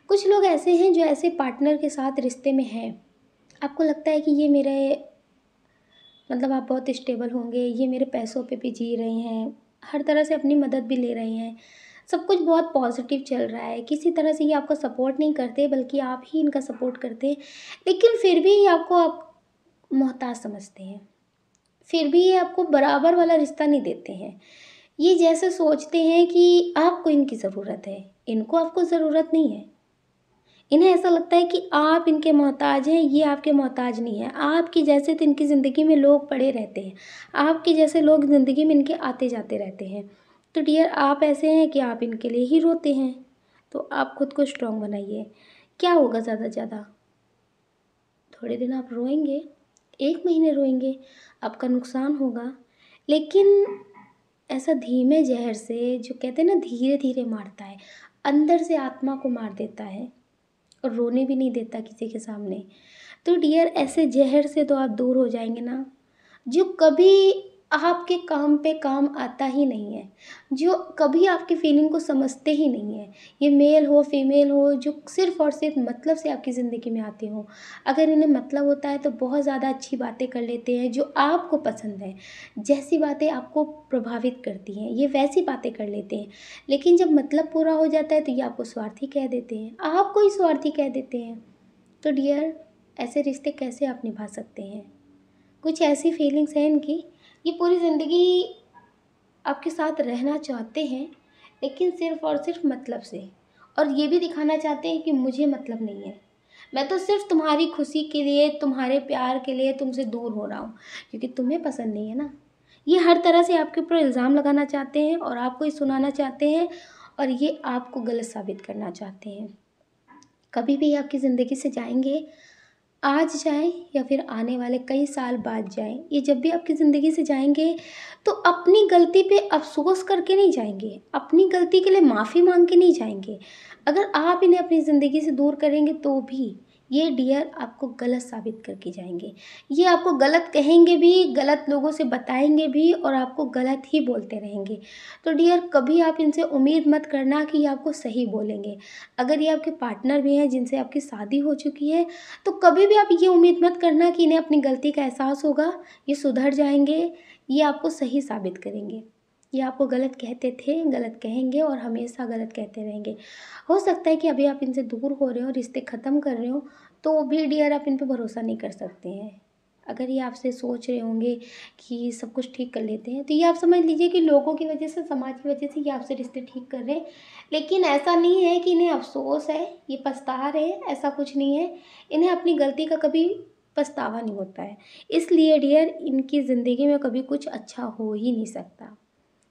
कुछ लोग ऐसे हैं जो ऐसे पार्टनर के साथ रिश्ते में हैं आपको लगता है कि ये मेरे मतलब आप बहुत स्टेबल होंगे ये मेरे पैसों पे भी जी रहे हैं हर तरह से अपनी मदद भी ले रहे हैं सब कुछ बहुत पॉजिटिव चल रहा है किसी तरह से ये आपको सपोर्ट नहीं करते बल्कि आप ही इनका सपोर्ट करते हैं लेकिन फिर भी ये आपको आप मोहताज समझते हैं फिर भी ये आपको बराबर वाला रिश्ता नहीं देते हैं ये जैसे सोचते हैं कि आपको इनकी ज़रूरत है इनको आपको ज़रूरत नहीं है इन्हें ऐसा लगता है कि आप इनके मोहताज हैं ये आपके मोहताज नहीं है आपकी जैसे तो इनकी ज़िंदगी में लोग पड़े रहते हैं आपके जैसे लोग ज़िंदगी में इनके आते जाते रहते हैं तो डियर आप ऐसे हैं कि आप इनके लिए ही रोते हैं तो आप खुद को स्ट्रॉन्ग बनाइए क्या होगा ज़्यादा से ज़्यादा थोड़े दिन आप रोएंगे एक महीने रोएंगे आपका नुकसान होगा लेकिन ऐसा धीमे जहर से जो कहते हैं ना धीरे धीरे मारता है अंदर से आत्मा को मार देता है और रोने भी नहीं देता किसी के सामने तो डियर ऐसे ज़हर से तो आप दूर हो जाएंगे ना जो कभी आपके काम पे काम आता ही नहीं है जो कभी आपकी फीलिंग को समझते ही नहीं है ये मेल हो फीमेल हो जो सिर्फ़ और सिर्फ मतलब से आपकी ज़िंदगी में आते हो अगर इन्हें मतलब होता है तो बहुत ज़्यादा अच्छी बातें कर लेते हैं जो आपको पसंद है जैसी बातें आपको प्रभावित करती हैं ये वैसी बातें कर लेते हैं लेकिन जब मतलब पूरा हो जाता है तो ये आपको स्वार्थी कह देते हैं आपको ही स्वार्थी कह देते हैं तो डियर ऐसे रिश्ते कैसे आप निभा सकते हैं कुछ ऐसी फीलिंग्स हैं इनकी ये पूरी ज़िंदगी आपके साथ रहना चाहते हैं लेकिन सिर्फ़ और सिर्फ मतलब से और ये भी दिखाना चाहते हैं कि मुझे मतलब नहीं है मैं तो सिर्फ तुम्हारी खुशी के लिए तुम्हारे प्यार के लिए तुमसे दूर हो रहा हूँ क्योंकि तुम्हें पसंद नहीं है ना ये हर तरह से आपके ऊपर इल्ज़ाम लगाना चाहते हैं और आपको ये सुनाना चाहते हैं और ये आपको गलत साबित करना चाहते हैं कभी भी आपकी ज़िंदगी से जाएंगे आज जाएँ या फिर आने वाले कई साल बाद जाएँ ये जब भी आपकी ज़िंदगी से जाएँगे तो अपनी गलती पे अफ़सोस करके नहीं जाएँगे अपनी गलती के लिए माफ़ी मांग के नहीं जाएँगे अगर आप इन्हें अपनी ज़िंदगी से दूर करेंगे तो भी ये डियर आपको गलत साबित करके जाएंगे ये आपको गलत कहेंगे भी गलत लोगों से बताएंगे भी और आपको गलत ही बोलते रहेंगे तो डियर कभी आप इनसे उम्मीद मत करना कि ये आपको सही बोलेंगे अगर ये आपके पार्टनर भी हैं जिनसे आपकी शादी हो चुकी है तो कभी भी आप ये उम्मीद मत करना कि इन्हें अपनी गलती का एहसास होगा ये सुधर जाएंगे ये आपको सही साबित करेंगे ये आपको गलत कहते थे गलत कहेंगे और हमेशा गलत कहते रहेंगे हो सकता है कि अभी आप इनसे दूर हो रहे हो रिश्ते ख़त्म कर रहे हो तो भी डियर आप इन पर भरोसा नहीं कर सकते हैं अगर ये आपसे सोच रहे होंगे कि सब कुछ ठीक कर लेते हैं तो ये आप समझ लीजिए कि लोगों की वजह से समाज की वजह से ये आपसे रिश्ते ठीक कर रहे हैं लेकिन ऐसा नहीं है कि इन्हें अफसोस है ये पछता रहे हैं ऐसा कुछ नहीं है इन्हें अपनी गलती का कभी पछतावा नहीं होता है इसलिए डियर इनकी ज़िंदगी में कभी कुछ अच्छा हो ही नहीं सकता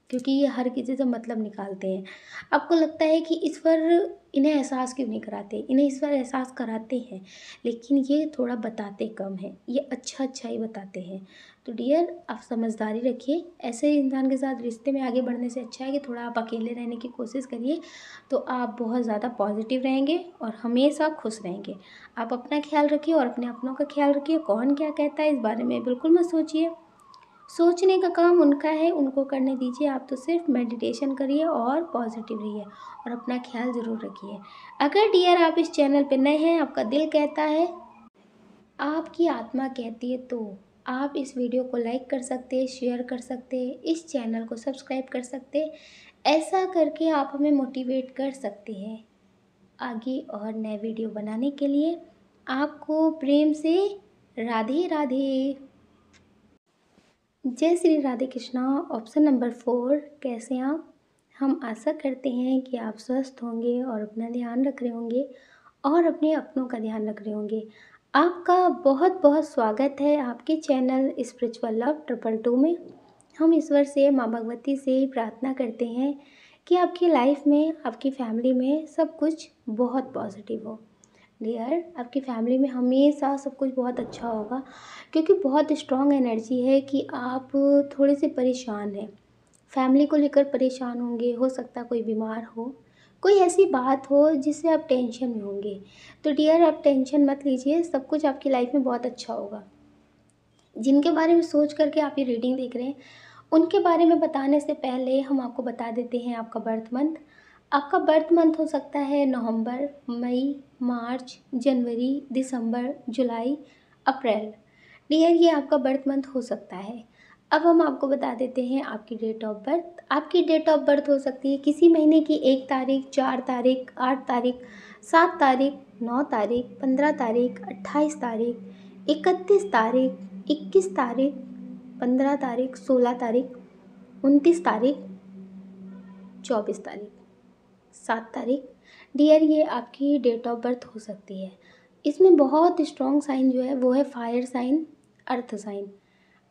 क्योंकि ये हर किसी से मतलब निकालते हैं आपको लगता है कि इस पर इन्हें एहसास क्यों नहीं कराते इन्हें इस पर एहसास कराते हैं लेकिन ये थोड़ा बताते कम हैं ये अच्छा अच्छा ही बताते हैं तो डियर आप समझदारी रखिए ऐसे इंसान के साथ रिश्ते में आगे बढ़ने से अच्छा है कि थोड़ा आप अकेले रहने की कोशिश करिए तो आप बहुत ज़्यादा पॉजिटिव रहेंगे और हमेशा खुश रहेंगे आप अपना ख्याल रखिए और अपने अपनों का ख्याल रखिए कौन क्या कहता है इस बारे में बिल्कुल मत सोचिए सोचने का काम उनका है उनको करने दीजिए आप तो सिर्फ मेडिटेशन करिए और पॉजिटिव रहिए और अपना ख्याल ज़रूर रखिए अगर डियर आप इस चैनल पर नए हैं आपका दिल कहता है आपकी आत्मा कहती है तो आप इस वीडियो को लाइक कर सकते शेयर कर सकते इस चैनल को सब्सक्राइब कर सकते ऐसा करके आप हमें मोटिवेट कर सकते हैं आगे और नए वीडियो बनाने के लिए आपको प्रेम से राधे राधे जय Shri Radhe Krishna option number four कैसे आप हम आशा करते हैं कि आप स्वस्थ होंगे और अपना ध्यान रख रहे होंगे और अपने अपनों का ध्यान रख रहे होंगे आपका बहुत बहुत स्वागत है आपके channel spiritual love triple two में हम ईश्वर से माँ भगवती से प्रार्थना करते हैं कि आपकी लाइफ में आपकी फैमिली में सब कुछ बहुत पॉजिटिव हो डियर आपकी फैमिली में हमेशा सब कुछ बहुत अच्छा होगा क्योंकि बहुत स्ट्रॉन्ग एनर्जी है कि आप थोड़े से परेशान हैं फैमिली को लेकर परेशान होंगे हो सकता कोई बीमार हो कोई ऐसी बात हो जिससे आप टेंशन में होंगे तो डियर आप टेंशन मत लीजिए सब कुछ आपकी लाइफ में बहुत अच्छा होगा जिनके बारे में सोच करके आप ये रीडिंग देख रहे हैं उनके बारे में बताने से पहले हम आपको बता देते हैं आपका बर्थ मंथ आपका बर्थ मंथ हो सकता है नवंबर मई मार्च जनवरी दिसंबर जुलाई अप्रैल डियर ये आपका बर्थ मंथ हो सकता है अब हम आपको बता देते हैं आपकी डेट ऑफ बर्थ आपकी डेट ऑफ बर्थ हो सकती है किसी महीने की एक तारीख चार तारीख आठ तारीख सात तारीख नौ तारीख पंद्रह तारीख अट्ठाईस तारीख इकतीस तारीख इक्कीस तारीख पंद्रह तारीख सोलह तारीख उनतीस तारीख चौबीस तारीख सात तारीख डियर ये आपकी डेट ऑफ बर्थ हो सकती है इसमें बहुत स्ट्रॉन्ग साइन जो है वो है fire sign earth sign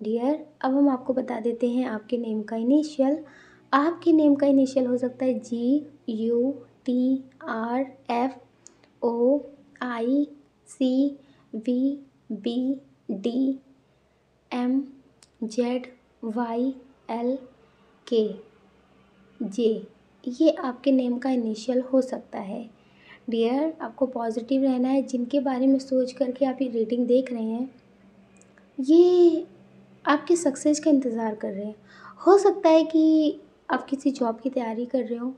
dear अब हम आपको बता देते हैं आपके नेम का इनिशियल आपके नेम का इनिशियल हो सकता है G U T R F O I C V B D M Z Y L K J ये आपके नेम का इनिशियल हो सकता है डियर आपको पॉजिटिव रहना है जिनके बारे में सोच करके आप ये रेटिंग देख रहे हैं ये आपके सक्सेस का इंतज़ार कर रहे हैं हो सकता है कि आप किसी जॉब की तैयारी कर रहे हो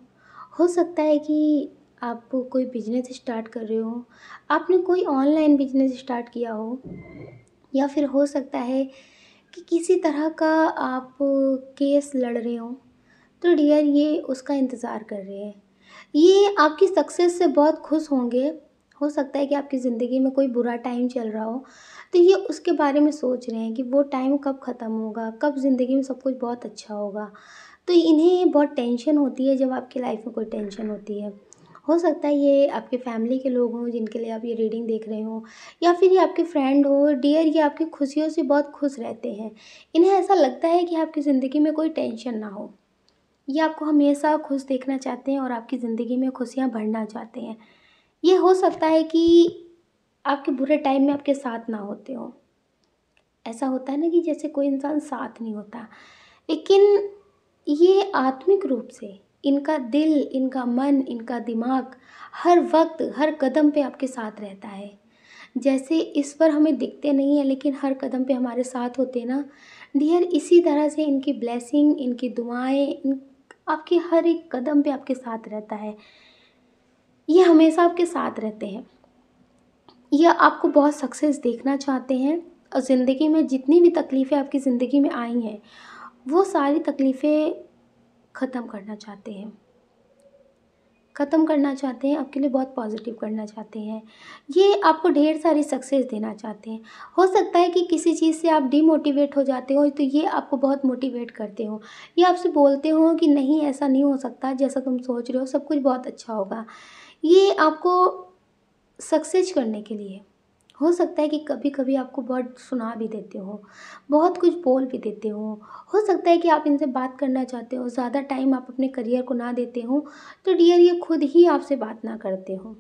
हो सकता है कि आप कोई बिजनेस स्टार्ट कर रहे हो आपने कोई ऑनलाइन बिजनेस स्टार्ट किया हो या फिर हो सकता है कि किसी तरह का आप केस लड़ रहे हो तो डियर ये उसका इंतज़ार कर रहे हैं ये आपकी सक्सेस से बहुत खुश होंगे हो सकता है कि आपकी ज़िंदगी में कोई बुरा टाइम चल रहा हो तो ये उसके बारे में सोच रहे हैं कि वो टाइम कब ख़त्म होगा कब ज़िंदगी में सब कुछ बहुत अच्छा होगा तो इन्हें बहुत टेंशन होती है जब आपकी लाइफ में कोई टेंशन होती है हो सकता है ये आपके फैमिली के लोग हों जिनके लिए आप ये रीडिंग देख रहे हो या फिर ये आपके फ्रेंड हो डियर ये आपकी खुशियों से बहुत खुश रहते हैं इन्हें ऐसा लगता है कि आपकी ज़िंदगी में कोई टेंशन ना हो ये आपको हमेशा खुश देखना चाहते हैं और आपकी ज़िंदगी में खुशियाँ भरना चाहते हैं ये हो सकता है कि आपके बुरे टाइम में आपके साथ ना होते हो ऐसा होता है ना कि जैसे कोई इंसान साथ नहीं होता लेकिन ये आत्मिक रूप से इनका दिल इनका मन इनका दिमाग हर वक्त हर कदम पे आपके साथ रहता है जैसे इस पर हमें दिखते नहीं हैं लेकिन हर कदम पे हमारे साथ होते ना डियर इसी तरह से इनकी ब्लेसिंग इनकी दुआएं इन आपके हर एक कदम पे आपके साथ रहता है ये हमेशा आपके साथ रहते हैं ये आपको बहुत सक्सेस देखना चाहते हैं और ज़िंदगी में जितनी भी तकलीफ़ें आपकी ज़िंदगी में आई हैं वो सारी तकलीफ़ें ख़त्म करना चाहते हैं ख़त्म करना चाहते हैं आपके लिए बहुत पॉजिटिव करना चाहते हैं ये आपको ढेर सारी सक्सेस देना चाहते हैं हो सकता है कि किसी चीज़ से आप डीमोटिवेट हो जाते हो तो ये आपको बहुत मोटिवेट करते हो ये आपसे बोलते हो कि नहीं ऐसा नहीं हो सकता जैसा तुम सोच रहे हो सब कुछ बहुत अच्छा होगा ये आपको सक्सेस करने के लिए हो सकता है कि कभी कभी आपको बहुत सुना भी देते हो बहुत कुछ बोल भी देते हो हो सकता है कि आप इनसे बात करना चाहते हो ज़्यादा टाइम आप अपने करियर को ना देते हों तो डियर ये खुद ही आपसे बात ना करते हो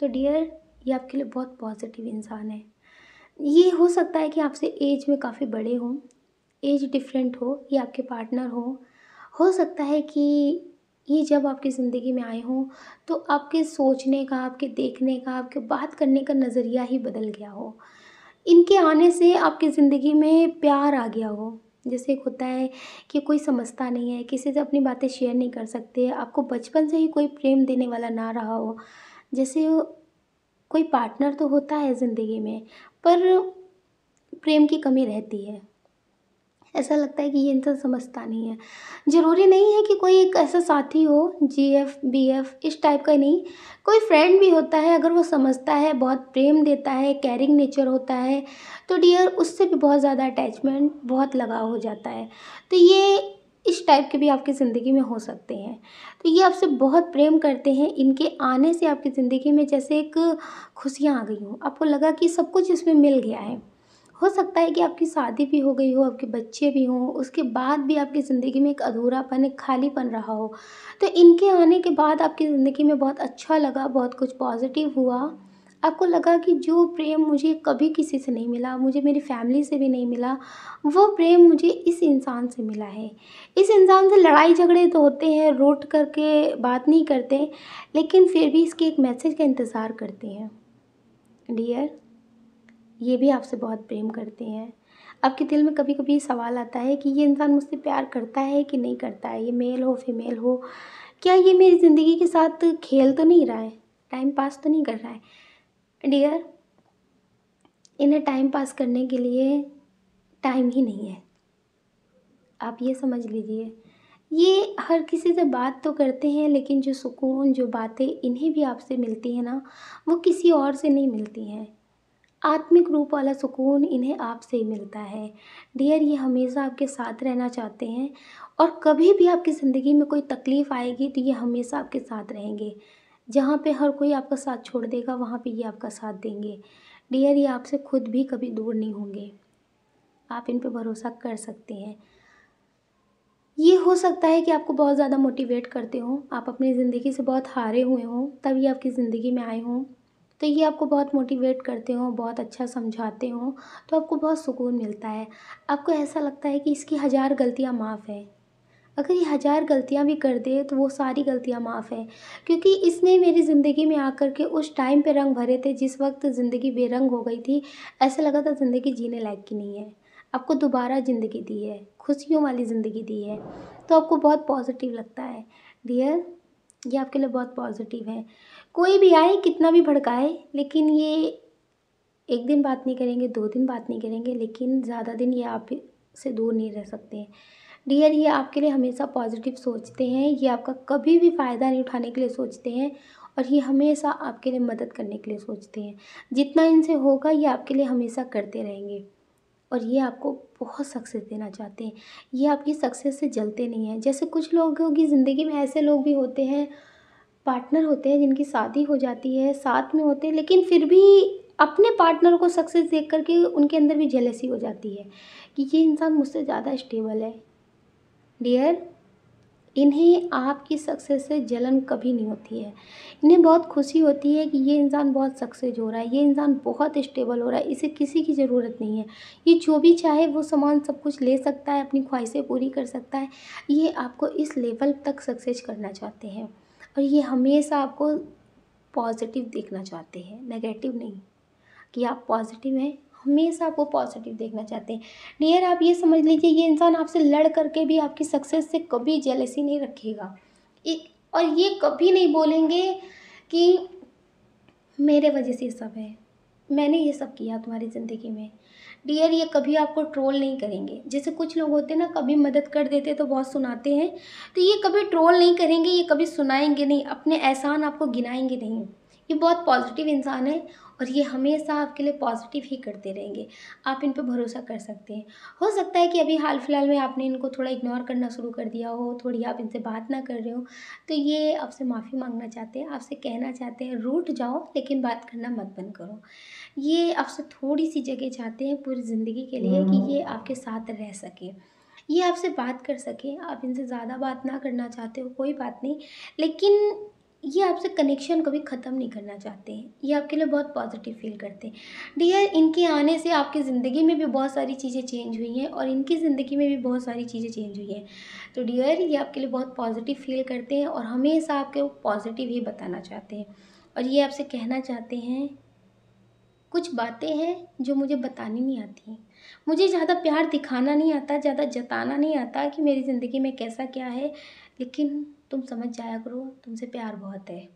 तो डियर ये आपके लिए बहुत पॉजिटिव इंसान है ये हो सकता है कि आपसे एज में काफ़ी बड़े हों एज डिफरेंट हो या आपके पार्टनर हो हो सकता है कि ये जब आपकी ज़िंदगी में आए हों तो आपके सोचने का आपके देखने का आपके बात करने का नज़रिया ही बदल गया हो इनके आने से आपकी ज़िंदगी में प्यार आ गया हो जैसे एक होता है कि कोई समझता नहीं है किसी से अपनी बातें शेयर नहीं कर सकते आपको बचपन से ही कोई प्रेम देने वाला ना रहा हो जैसे कोई पार्टनर तो होता है ज़िंदगी में पर प्रेम की कमी रहती है ऐसा लगता है कि ये इंसान समझता नहीं है ज़रूरी नहीं है कि कोई एक ऐसा साथी हो जी एफ बी एफ इस टाइप का नहीं कोई फ्रेंड भी होता है अगर वो समझता है बहुत प्रेम देता है केयरिंग नेचर होता है तो डियर उससे भी बहुत ज़्यादा अटैचमेंट बहुत लगाव हो जाता है तो ये इस टाइप के भी आपकी ज़िंदगी में हो सकते हैं तो ये आपसे बहुत प्रेम करते हैं इनके आने से आपकी ज़िंदगी में जैसे एक खुशियाँ आ गई हूँ आपको लगा कि सब कुछ इसमें मिल गया है हो सकता है कि आपकी शादी भी हो गई हो आपके बच्चे भी हों उसके बाद भी आपकी ज़िंदगी में एक अधूरापन एक खालीपन रहा हो तो इनके आने के बाद आपकी ज़िंदगी में बहुत अच्छा लगा बहुत कुछ पॉजिटिव हुआ आपको लगा कि जो प्रेम मुझे कभी किसी से नहीं मिला मुझे मेरी फैमिली से भी नहीं मिला वो प्रेम मुझे इस इंसान से मिला है इस इंसान से लड़ाई झगड़े तो होते हैं रोट करके बात नहीं करते लेकिन फिर भी इसके एक मैसेज का इंतज़ार करते हैं डियर ये भी आपसे बहुत प्रेम करते हैं आपके दिल में कभी कभी सवाल आता है कि ये इंसान मुझसे प्यार करता है कि नहीं करता है ये मेल हो फीमेल हो क्या ये मेरी ज़िंदगी के साथ खेल तो नहीं रहा है टाइम पास तो नहीं कर रहा है डियर इन्हें टाइम पास करने के लिए टाइम ही नहीं है आप ये समझ लीजिए ये हर किसी से बात तो करते हैं लेकिन जो सुकून जो बातें इन्हें भी आपसे मिलती है ना वो किसी और से नहीं मिलती हैं आत्मिक रूप वाला सुकून इन्हें आपसे ही मिलता है डियर ये हमेशा आपके साथ रहना चाहते हैं और कभी भी आपकी ज़िंदगी में कोई तकलीफ़ आएगी तो ये हमेशा आपके साथ रहेंगे जहाँ पे हर कोई आपका साथ छोड़ देगा वहाँ पे ये आपका साथ देंगे डियर ये आपसे खुद भी कभी दूर नहीं होंगे आप इन पर भरोसा कर सकते हैं ये हो सकता है कि आपको बहुत ज़्यादा मोटिवेट करते हों आप अपनी ज़िंदगी से बहुत हारे हुए हों तब ये आपकी ज़िंदगी में आए हों तो ये आपको बहुत मोटिवेट करते हों बहुत अच्छा समझाते हों तो आपको बहुत सुकून मिलता है आपको ऐसा लगता है कि इसकी हज़ार गलतियाँ माफ़ हैं अगर ये हज़ार गलतियाँ भी कर दे तो वो सारी गलतियाँ माफ़ हैं क्योंकि इसने मेरी ज़िंदगी में आकर के उस टाइम पे रंग भरे थे जिस वक्त ज़िंदगी बेरंग हो गई थी ऐसा लगा था ज़िंदगी जीने लायक की नहीं है आपको दोबारा ज़िंदगी दी है खुशियों वाली ज़िंदगी दी है तो आपको बहुत पॉजिटिव लगता है डियर ये आपके लिए बहुत पॉजिटिव है कोई भी आए कितना भी भड़काए लेकिन ये एक दिन बात नहीं करेंगे दो दिन बात नहीं करेंगे लेकिन ज़्यादा दिन ये आप से दूर नहीं रह सकते हैं डियर ये आपके लिए हमेशा पॉजिटिव सोचते हैं ये आपका कभी भी फ़ायदा नहीं उठाने के लिए सोचते हैं और ये हमेशा आपके लिए मदद करने के लिए सोचते हैं जितना इनसे होगा ये आपके लिए हमेशा करते रहेंगे और ये आपको बहुत सक्सेस देना चाहते हैं ये आपकी सक्सेस से जलते नहीं हैं जैसे कुछ लोगों की ज़िंदगी में ऐसे लोग भी होते हैं पार्टनर होते हैं जिनकी शादी हो जाती है साथ में होते हैं लेकिन फिर भी अपने पार्टनर को सक्सेस देख कर के उनके अंदर भी जेलसी हो जाती है कि ये इंसान मुझसे ज़्यादा स्टेबल है डियर इन्हें आपकी सक्सेस से जलन कभी नहीं होती है इन्हें बहुत खुशी होती है कि ये इंसान बहुत सक्सेस हो रहा है ये इंसान बहुत स्टेबल हो रहा है इसे किसी की ज़रूरत नहीं है ये जो भी चाहे वो सामान सब कुछ ले सकता है अपनी ख्वाहिशें पूरी कर सकता है ये आपको इस लेवल तक सक्सेस करना चाहते हैं और ये हमेशा आपको पॉजिटिव देखना चाहते हैं नेगेटिव नहीं कि आप पॉजिटिव हैं हमेशा आपको पॉजिटिव देखना चाहते हैं डियर आप ये समझ लीजिए ये इंसान आपसे लड़ करके भी आपकी सक्सेस से कभी जेलसी नहीं रखेगा एक और ये कभी नहीं बोलेंगे कि मेरे वजह से सब है मैंने ये सब किया तुम्हारी ज़िंदगी में डियर ये कभी आपको ट्रोल नहीं करेंगे जैसे कुछ लोग होते हैं ना कभी मदद कर देते तो बहुत सुनाते हैं तो ये कभी ट्रोल नहीं करेंगे ये कभी सुनाएंगे नहीं अपने एहसान आपको गिनाएंगे नहीं ये बहुत पॉजिटिव इंसान है और ये हमेशा आपके लिए पॉजिटिव ही करते रहेंगे आप इन पर भरोसा कर सकते हैं हो सकता है कि अभी हाल फिलहाल में आपने इनको थोड़ा इग्नोर करना शुरू कर दिया हो थोड़ी आप इनसे बात ना कर रहे हो तो ये आपसे माफ़ी मांगना चाहते हैं आपसे कहना चाहते हैं रूट जाओ लेकिन बात करना मत बंद करो ये आपसे थोड़ी सी जगह चाहते हैं पूरी ज़िंदगी के लिए कि ये हम्म। आपके साथ रह सके ये आपसे बात कर सके आप इनसे ज़्यादा बात ना करना चाहते हो कोई बात नहीं लेकिन ये आपसे कनेक्शन कभी ख़त्म नहीं करना चाहते हैं ये आपके लिए बहुत पॉजिटिव फील करते हैं डियर इनके आने से आपकी ज़िंदगी में भी बहुत सारी चीज़ें चेंज हुई हैं और इनकी ज़िंदगी में भी बहुत सारी चीज़ें चेंज हुई हैं तो डियर ये आपके लिए बहुत पॉजिटिव फील करते हैं और हमेशा आपके पॉजिटिव ही बताना चाहते हैं और ये आपसे कहना चाहते हैं कुछ बातें हैं जो मुझे बतानी नहीं आती मुझे ज़्यादा प्यार दिखाना नहीं आता ज़्यादा जताना नहीं आता कि मेरी ज़िंदगी में कैसा क्या है लेकिन तुम समझ जाया करो तुमसे प्यार बहुत है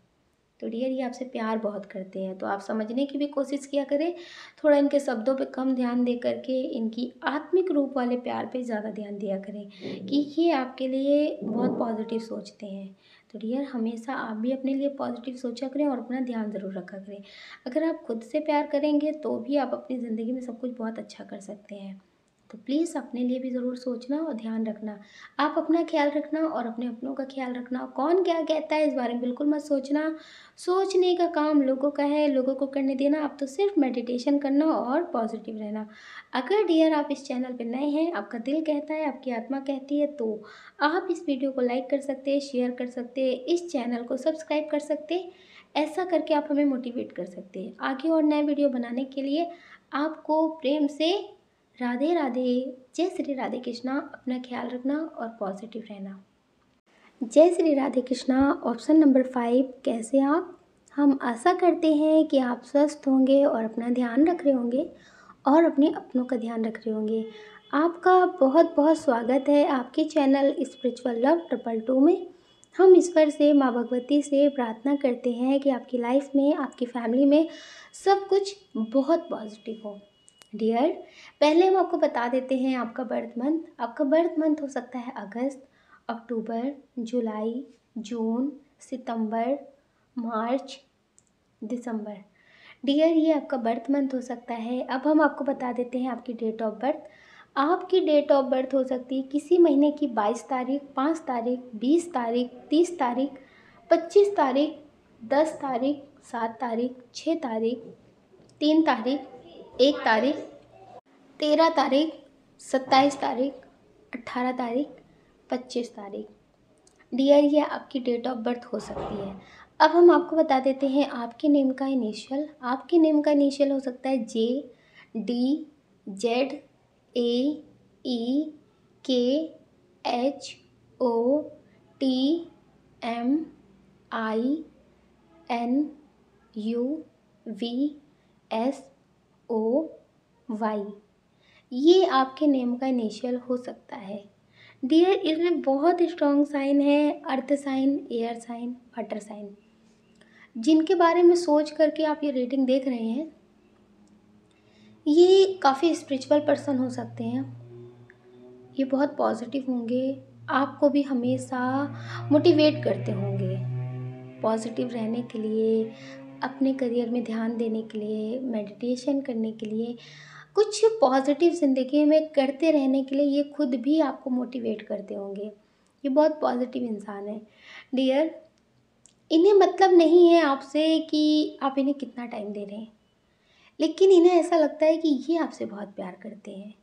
तो डियर ये आपसे प्यार बहुत करते हैं तो आप समझने की भी कोशिश किया करें थोड़ा इनके शब्दों पे कम ध्यान दे करके इनकी आत्मिक रूप वाले प्यार पे ज़्यादा ध्यान दिया करें कि ये आपके लिए बहुत पॉजिटिव सोचते हैं तो डियर हमेशा आप भी अपने लिए पॉजिटिव सोचा करें और अपना ध्यान ज़रूर रखा करें अगर आप खुद से प्यार करेंगे तो भी आप अपनी ज़िंदगी में सब कुछ बहुत अच्छा कर सकते हैं तो प्लीज़ अपने लिए भी ज़रूर सोचना और ध्यान रखना आप अपना ख्याल रखना और अपने अपनों का ख्याल रखना कौन क्या कहता है इस बारे में बिल्कुल मत सोचना सोचने का काम लोगों का है लोगों को करने देना आप तो सिर्फ मेडिटेशन करना और पॉजिटिव रहना अगर डियर आप इस चैनल पर नए हैं आपका दिल कहता है आपकी आत्मा कहती है तो आप इस वीडियो को लाइक कर सकते शेयर कर सकते इस चैनल को सब्सक्राइब कर सकते ऐसा करके आप हमें मोटिवेट कर सकते हैं आगे और नए वीडियो बनाने के लिए आपको प्रेम से राधे राधे जय श्री राधे कृष्णा अपना ख्याल रखना और पॉजिटिव रहना जय Shri Radhe Krishna option number five कैसे आप हम आशा करते हैं कि आप स्वस्थ होंगे और अपना ध्यान रख रहे होंगे और अपने अपनों का ध्यान रख रहे होंगे आपका बहुत बहुत स्वागत है आपके channel spiritual love triple two में हम ईश्वर से माँ भगवती से प्रार्थना करते हैं कि आपकी लाइफ में आपकी फैमिली में सब कुछ बहुत पॉजिटिव हो डियर पहले हम आपको बता देते हैं आपका बर्थ मंथ आपका बर्थ मंथ हो सकता है अगस्त अक्टूबर जुलाई जून सितंबर मार्च दिसंबर डियर ये आपका बर्थ मंथ हो सकता है अब हम आपको बता देते हैं आपकी डेट ऑफ बर्थ आपकी डेट ऑफ बर्थ हो सकती है किसी महीने की बाईस तारीख पाँच तारीख बीस तारीख तीस तारीख पच्चीस तारीख दस तारीख सात तारीख छः तारीख तीन तारीख एक तारीख तेरह तारीख सत्ताईस तारीख अट्ठारह तारीख पच्चीस तारीख डियर ये आपकी डेट ऑफ बर्थ हो सकती है अब हम आपको बता देते हैं आपके नेम का इनिशियल आपके नेम का इनिशियल हो सकता है जे D Z A E K H O T M I N U V S O Y ये आपके नेम का इनिशियल हो सकता है डियर इसमें बहुत स्ट्रॉन्ग साइन है earth sign air sign water sign जिनके बारे में सोच करके आप ये रेटिंग देख रहे हैं ये काफ़ी स्पिरिचुअल पर्सन हो सकते हैं ये बहुत पॉजिटिव होंगे आपको भी हमेशा मोटिवेट करते होंगे पॉजिटिव रहने के लिए अपने करियर में ध्यान देने के लिए मेडिटेशन करने के लिए कुछ पॉजिटिव ज़िंदगी में करते रहने के लिए ये खुद भी आपको मोटिवेट करते होंगे ये बहुत पॉजिटिव इंसान है डियर इन्हें मतलब नहीं है आपसे कि आप इन्हें कितना टाइम दे रहे हैं लेकिन इन्हें ऐसा लगता है कि ये आपसे बहुत प्यार करते हैं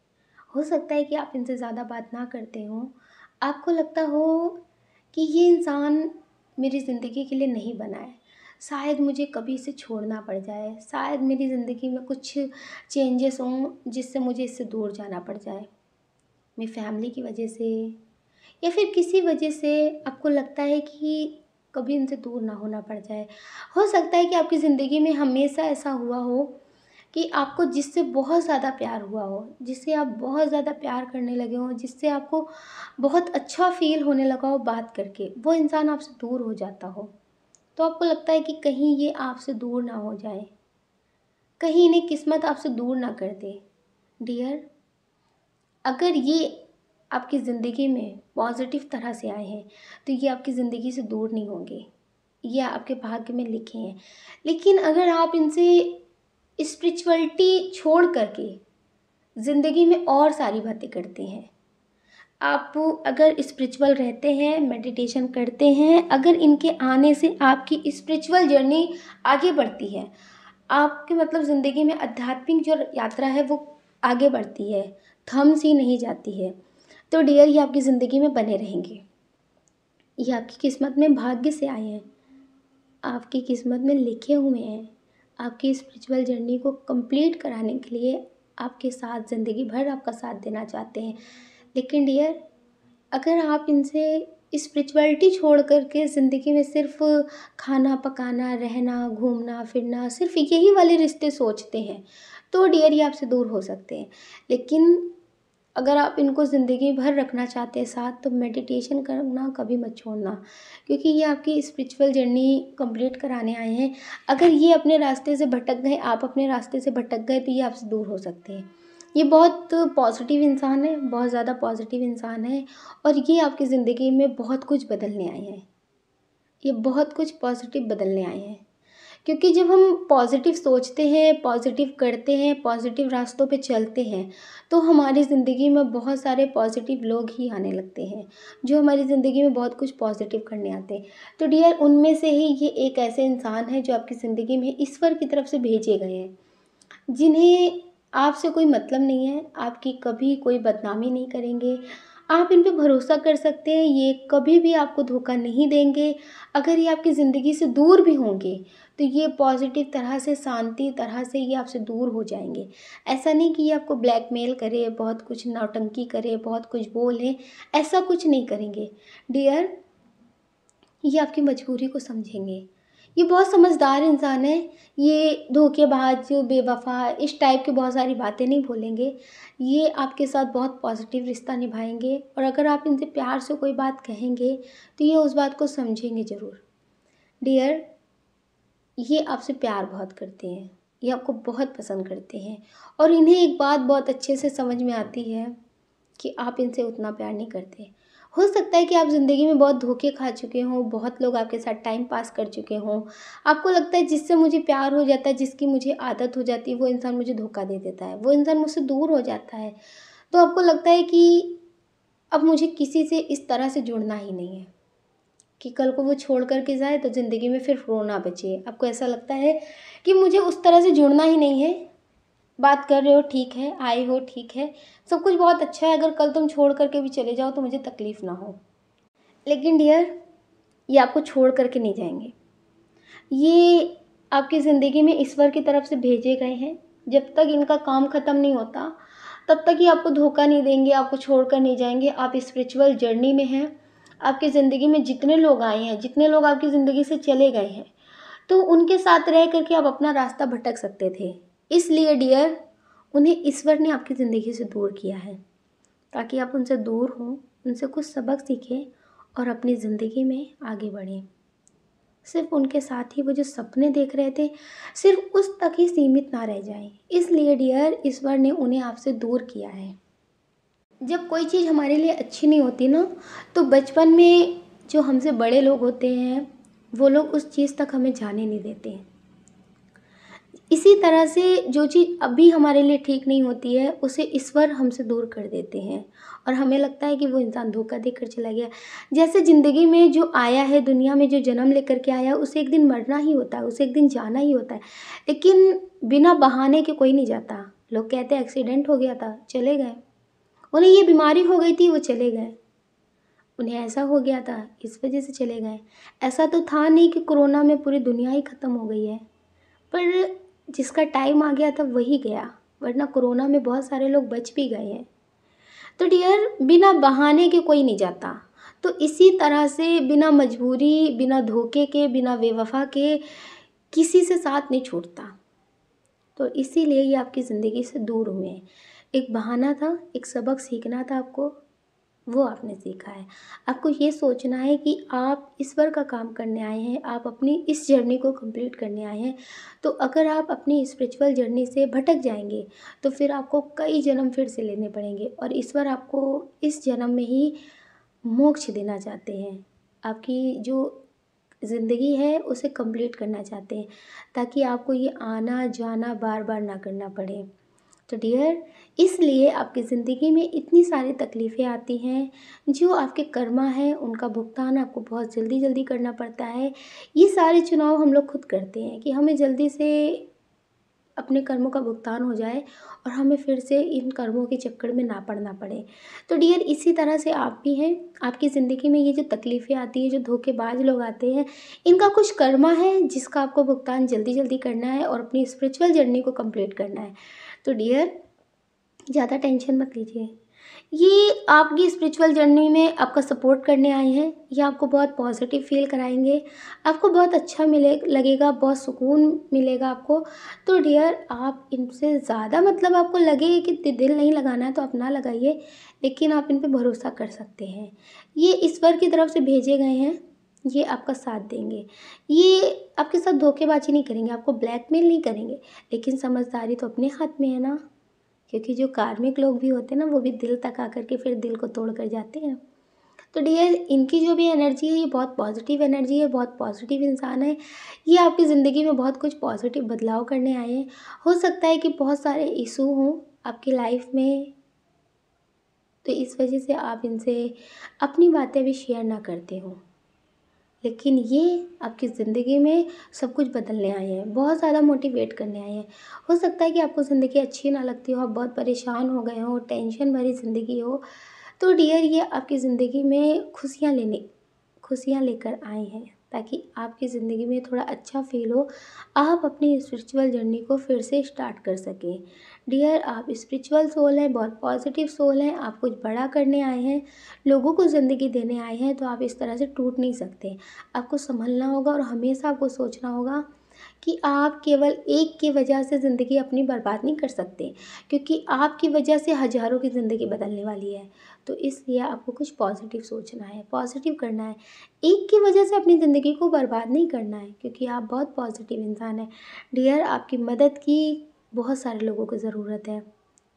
हो सकता है कि आप इनसे ज़्यादा बात ना करते हो आपको लगता हो कि ये इंसान मेरी ज़िंदगी के लिए नहीं बना है शायद मुझे कभी इसे छोड़ना पड़ जाए शायद मेरी ज़िंदगी में कुछ चेंजेस हों जिससे मुझे इससे दूर जाना पड़ जाए मेरी फैमिली की वजह से या फिर किसी वजह से आपको लगता है कि कभी इनसे दूर ना होना पड़ जाए हो सकता है कि आपकी ज़िंदगी में हमेशा ऐसा हुआ हो कि आपको जिससे बहुत ज़्यादा प्यार हुआ हो जिससे आप बहुत ज़्यादा प्यार करने लगे हों जिससे आपको बहुत अच्छा फील होने लगा हो बात करके वो इंसान आपसे दूर हो जाता हो तो आपको लगता है कि कहीं ये आपसे दूर ना हो जाए कहीं इन्हें किस्मत आपसे दूर ना कर दे डियर अगर ये आपकी ज़िंदगी में पॉजिटिव तरह से आए हैं तो ये आपकी ज़िंदगी से दूर नहीं होंगे ये आपके भाग्य में लिखे हैं लेकिन अगर आप इनसे स्पिरिचुअलिटी छोड़ करके ज़िंदगी में और सारी बातें करते हैं आप अगर स्पिरिचुअल रहते हैं मेडिटेशन करते हैं अगर इनके आने से आपकी स्पिरिचुअल जर्नी आगे बढ़ती है आपके मतलब ज़िंदगी में आध्यात्मिक जो यात्रा है वो आगे बढ़ती है थम सी नहीं जाती है तो डियर ये आपकी ज़िंदगी में बने रहेंगे ये आपकी किस्मत में भाग्य से आए हैं आपकी किस्मत में लिखे हुए हैं आपकी स्पिरिचुअल जर्नी को कंप्लीट कराने के लिए आपके साथ ज़िंदगी भर आपका साथ देना चाहते हैं लेकिन डियर अगर आप इनसे स्पिरिचुअलिटी छोड़ कर के ज़िंदगी में सिर्फ खाना पकाना रहना घूमना फिरना सिर्फ यही वाले रिश्ते सोचते हैं तो डियर ये आपसे दूर हो सकते हैं लेकिन अगर आप इनको ज़िंदगी भर रखना चाहते हैं साथ तो मेडिटेशन करना कभी मत छोड़ना क्योंकि ये आपकी स्पिरिचुअल जर्नी कंप्लीट कराने आए हैं अगर ये अपने रास्ते से भटक गए आप अपने रास्ते से भटक गए तो ये आपसे दूर हो सकते हैं ये बहुत पॉज़िटिव इंसान है बहुत ज़्यादा पॉज़िटिव इंसान है और ये आपकी ज़िंदगी में बहुत कुछ बदलने आए हैं ये बहुत कुछ पॉज़िटिव बदलने आए हैं क्योंकि जब हम पॉज़िटिव सोचते हैं पॉज़िटिव करते हैं पॉज़िटिव रास्तों पे चलते हैं तो हमारी ज़िंदगी में बहुत सारे पॉज़िटिव लोग ही आने लगते हैं जो हमारी ज़िंदगी में बहुत कुछ पॉज़िटिव करने आते हैं तो डियर उनमें से ही ये एक ऐसे इंसान है जो आपकी ज़िंदगी में ईश्वर की तरफ से भेजे गए हैं जिन्हें आपसे कोई मतलब नहीं है आपकी कभी कोई बदनामी नहीं करेंगे आप इन पर भरोसा कर सकते हैं ये कभी भी आपको धोखा नहीं देंगे अगर ये आपकी ज़िंदगी से दूर भी होंगे तो ये पॉजिटिव तरह से शांति तरह से ये आपसे दूर हो जाएंगे ऐसा नहीं कि ये आपको ब्लैकमेल करे बहुत कुछ नौटंकी करे बहुत कुछ बोलें ऐसा कुछ नहीं करेंगे डियर ये आपकी मजबूरी को समझेंगे ये बहुत समझदार इंसान है ये धोखेबाज बेवफ़ा इस टाइप की बहुत सारी बातें नहीं बोलेंगे ये आपके साथ बहुत पॉजिटिव रिश्ता निभाएंगे और अगर आप इनसे प्यार से कोई बात कहेंगे तो ये उस बात को समझेंगे ज़रूर डियर ये आपसे प्यार बहुत करते हैं ये आपको बहुत पसंद करते हैं और इन्हें एक बात बहुत अच्छे से समझ में आती है कि आप इनसे उतना प्यार नहीं करते हो सकता है कि आप ज़िंदगी में बहुत धोखे खा चुके हों बहुत लोग आपके साथ टाइम पास कर चुके हों आपको लगता है जिससे मुझे प्यार हो जाता है जिसकी मुझे आदत हो जाती है वो इंसान मुझे धोखा दे देता है वो इंसान मुझसे दूर हो जाता है तो आपको लगता है कि अब मुझे किसी से इस तरह से जुड़ना ही नहीं है कि कल को वो छोड़ करके जाए तो ज़िंदगी में फिर रोना बचे आपको ऐसा लगता है कि मुझे उस तरह से जुड़ना ही नहीं है बात कर रहे हो ठीक है आए हो ठीक है सब कुछ बहुत अच्छा है अगर कल तुम छोड़ करके भी चले जाओ तो मुझे तकलीफ़ ना हो लेकिन डियर ये आपको छोड़ करके नहीं जाएंगे ये आपकी ज़िंदगी में ईश्वर की तरफ से भेजे गए हैं जब तक इनका काम ख़त्म नहीं होता तब तक ये आपको धोखा नहीं देंगे आपको छोड़ कर नहीं जाएंगे आप स्पिरिचुअल जर्नी में हैं आपकी ज़िंदगी में जितने लोग आए हैं जितने लोग आपकी ज़िंदगी से चले गए हैं तो उनके साथ रह करके आप अपना रास्ता भटक सकते थे इसलिए डियर उन्हें ईश्वर ने आपकी ज़िंदगी से दूर किया है ताकि आप उनसे दूर हों उनसे कुछ सबक सीखें और अपनी ज़िंदगी में आगे बढ़ें सिर्फ उनके साथ ही वो जो सपने देख रहे थे सिर्फ उस तक ही सीमित ना रह जाए इसलिए डियर ईश्वर ने उन्हें आपसे दूर किया है जब कोई चीज़ हमारे लिए अच्छी नहीं होती ना तो बचपन में जो हमसे बड़े लोग होते हैं वो लोग उस चीज़ तक हमें जाने नहीं देते हैं इसी तरह से जो चीज़ अभी हमारे लिए ठीक नहीं होती है उसे ईश्वर हमसे दूर कर देते हैं और हमें लगता है कि वो इंसान धोखा देकर चला गया जैसे ज़िंदगी में जो आया है दुनिया में जो जन्म लेकर के आया है उसे एक दिन मरना ही होता है उसे एक दिन जाना ही होता है लेकिन बिना बहाने के कोई नहीं जाता लोग कहते हैं एक्सीडेंट हो गया था चले गए उन्हें ये बीमारी हो गई थी वो चले गए उन्हें ऐसा हो गया था इस वजह से चले गए ऐसा तो था नहीं कि कोरोना में पूरी दुनिया ही ख़त्म हो गई है पर जिसका टाइम आ गया था वही गया वरना कोरोना में बहुत सारे लोग बच भी गए हैं तो डियर बिना बहाने के कोई नहीं जाता तो इसी तरह से बिना मजबूरी बिना धोखे के बिना बेवफा के किसी से साथ नहीं छूटता तो इसीलिए ये आपकी ज़िंदगी से दूर हुए हैं एक बहाना था एक सबक सीखना था आपको वो आपने सीखा है आपको ये सोचना है कि आप ईश्वर का काम करने आए हैं आप अपनी इस जर्नी को कंप्लीट करने आए हैं तो अगर आप अपनी स्पिरिचुअल जर्नी से भटक जाएंगे तो फिर आपको कई जन्म फिर से लेने पड़ेंगे और ईश्वर आपको इस जन्म में ही मोक्ष देना चाहते हैं आपकी जो ज़िंदगी है उसे कंप्लीट करना चाहते हैं ताकि आपको ये आना जाना बार बार ना करना पड़े तो डियर इसलिए आपकी ज़िंदगी में इतनी सारी तकलीफ़ें आती हैं जो आपके कर्मा हैं उनका भुगतान आपको बहुत जल्दी जल्दी करना पड़ता है ये सारे चुनाव हम लोग खुद करते हैं कि हमें जल्दी से अपने कर्मों का भुगतान हो जाए और हमें फिर से इन कर्मों के चक्कर में ना पड़ना पड़े तो डियर इसी तरह से आप भी हैं आपकी ज़िंदगी में ये जो तकलीफ़ें आती हैं जो धोखेबाज लोग आते हैं इनका कुछ कर्मा है जिसका आपको भुगतान जल्दी जल्दी करना है और अपनी स्पिरिचुअल जर्नी को कंप्लीट करना है तो डियर ज़्यादा टेंशन मत लीजिए ये आपकी स्पिरिचुअल जर्नी में आपका सपोर्ट करने आए हैं ये आपको बहुत पॉजिटिव फील कराएंगे आपको बहुत अच्छा मिले लगेगा बहुत सुकून मिलेगा आपको तो डियर आप इनसे ज़्यादा मतलब आपको लगे कि दिल नहीं लगाना है तो आप ना लगाइए लेकिन आप इन पर भरोसा कर सकते हैं ये ईश्वर की तरफ से भेजे गए हैं ये आपका साथ देंगे ये आपके साथ धोखेबाजी नहीं करेंगे आपको ब्लैकमेल नहीं करेंगे लेकिन समझदारी तो अपने हाथ में है ना क्योंकि जो कार्मिक लोग भी होते हैं ना वो भी दिल तक आकर के फिर दिल को तोड़ कर जाते हैं तो डियर इनकी जो भी एनर्जी है ये बहुत पॉजिटिव एनर्जी है बहुत पॉजिटिव इंसान है ये आपकी ज़िंदगी में बहुत कुछ पॉजिटिव बदलाव करने आए हैं हो सकता है कि बहुत सारे इशू हों आपकी लाइफ में तो इस वजह से आप इनसे अपनी बातें भी शेयर ना करते हों लेकिन ये आपकी ज़िंदगी में सब कुछ बदलने आए हैं बहुत ज़्यादा मोटिवेट करने आए हैं हो सकता है कि आपको ज़िंदगी अच्छी ना लगती हो आप बहुत परेशान हो गए हो टेंशन भरी ज़िंदगी हो तो डियर ये आपकी ज़िंदगी में खुशियाँ लेने खुशियाँ लेकर आए हैं ताकि आपकी ज़िंदगी में थोड़ा अच्छा फ़ील हो आप अपनी स्पिरिचुअल जर्नी को फिर से स्टार्ट कर सकें डियर आप स्पिरिचुअल सोल हैं बहुत पॉजिटिव सोल हैं आप कुछ बड़ा करने आए हैं लोगों को ज़िंदगी देने आए हैं तो आप इस तरह से टूट नहीं सकते आपको संभलना होगा और हमेशा आपको सोचना होगा कि आप केवल एक की वजह से ज़िंदगी अपनी बर्बाद नहीं कर सकते क्योंकि आपकी वजह से हज़ारों की ज़िंदगी बदलने वाली है तो इसलिए आपको कुछ पॉजिटिव सोचना है पॉजिटिव करना है एक की वजह से अपनी ज़िंदगी को बर्बाद नहीं करना है क्योंकि आप बहुत पॉजिटिव इंसान हैं डियर आपकी मदद की बहुत सारे लोगों को ज़रूरत है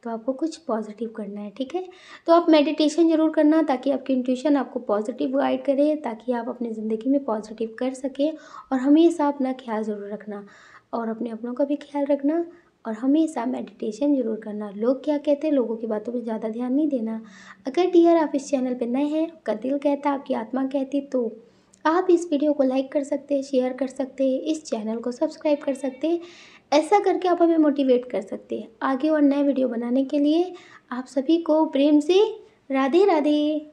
तो आपको कुछ पॉजिटिव करना है ठीक है तो आप मेडिटेशन ज़रूर करना ताकि आपकी इंट्यूशन आपको पॉजिटिव गाइड करे ताकि आप अपनी ज़िंदगी में पॉजिटिव कर सकें और हमेशा अपना ख्याल ज़रूर रखना और अपने अपनों का भी ख्याल रखना और हमेशा मेडिटेशन जरूर करना लोग क्या कहते हैं लोगों की बातों पर ज़्यादा ध्यान नहीं देना अगर डियर आप इस चैनल पर नए हैं आपका दिल कहता आपकी आत्मा कहती तो आप इस वीडियो को लाइक कर सकते हैं शेयर कर सकते हैं इस चैनल को सब्सक्राइब कर सकते हैं ऐसा करके आप हमें मोटिवेट कर सकते हैं आगे और नए वीडियो बनाने के लिए आप सभी को प्रेम से राधे राधे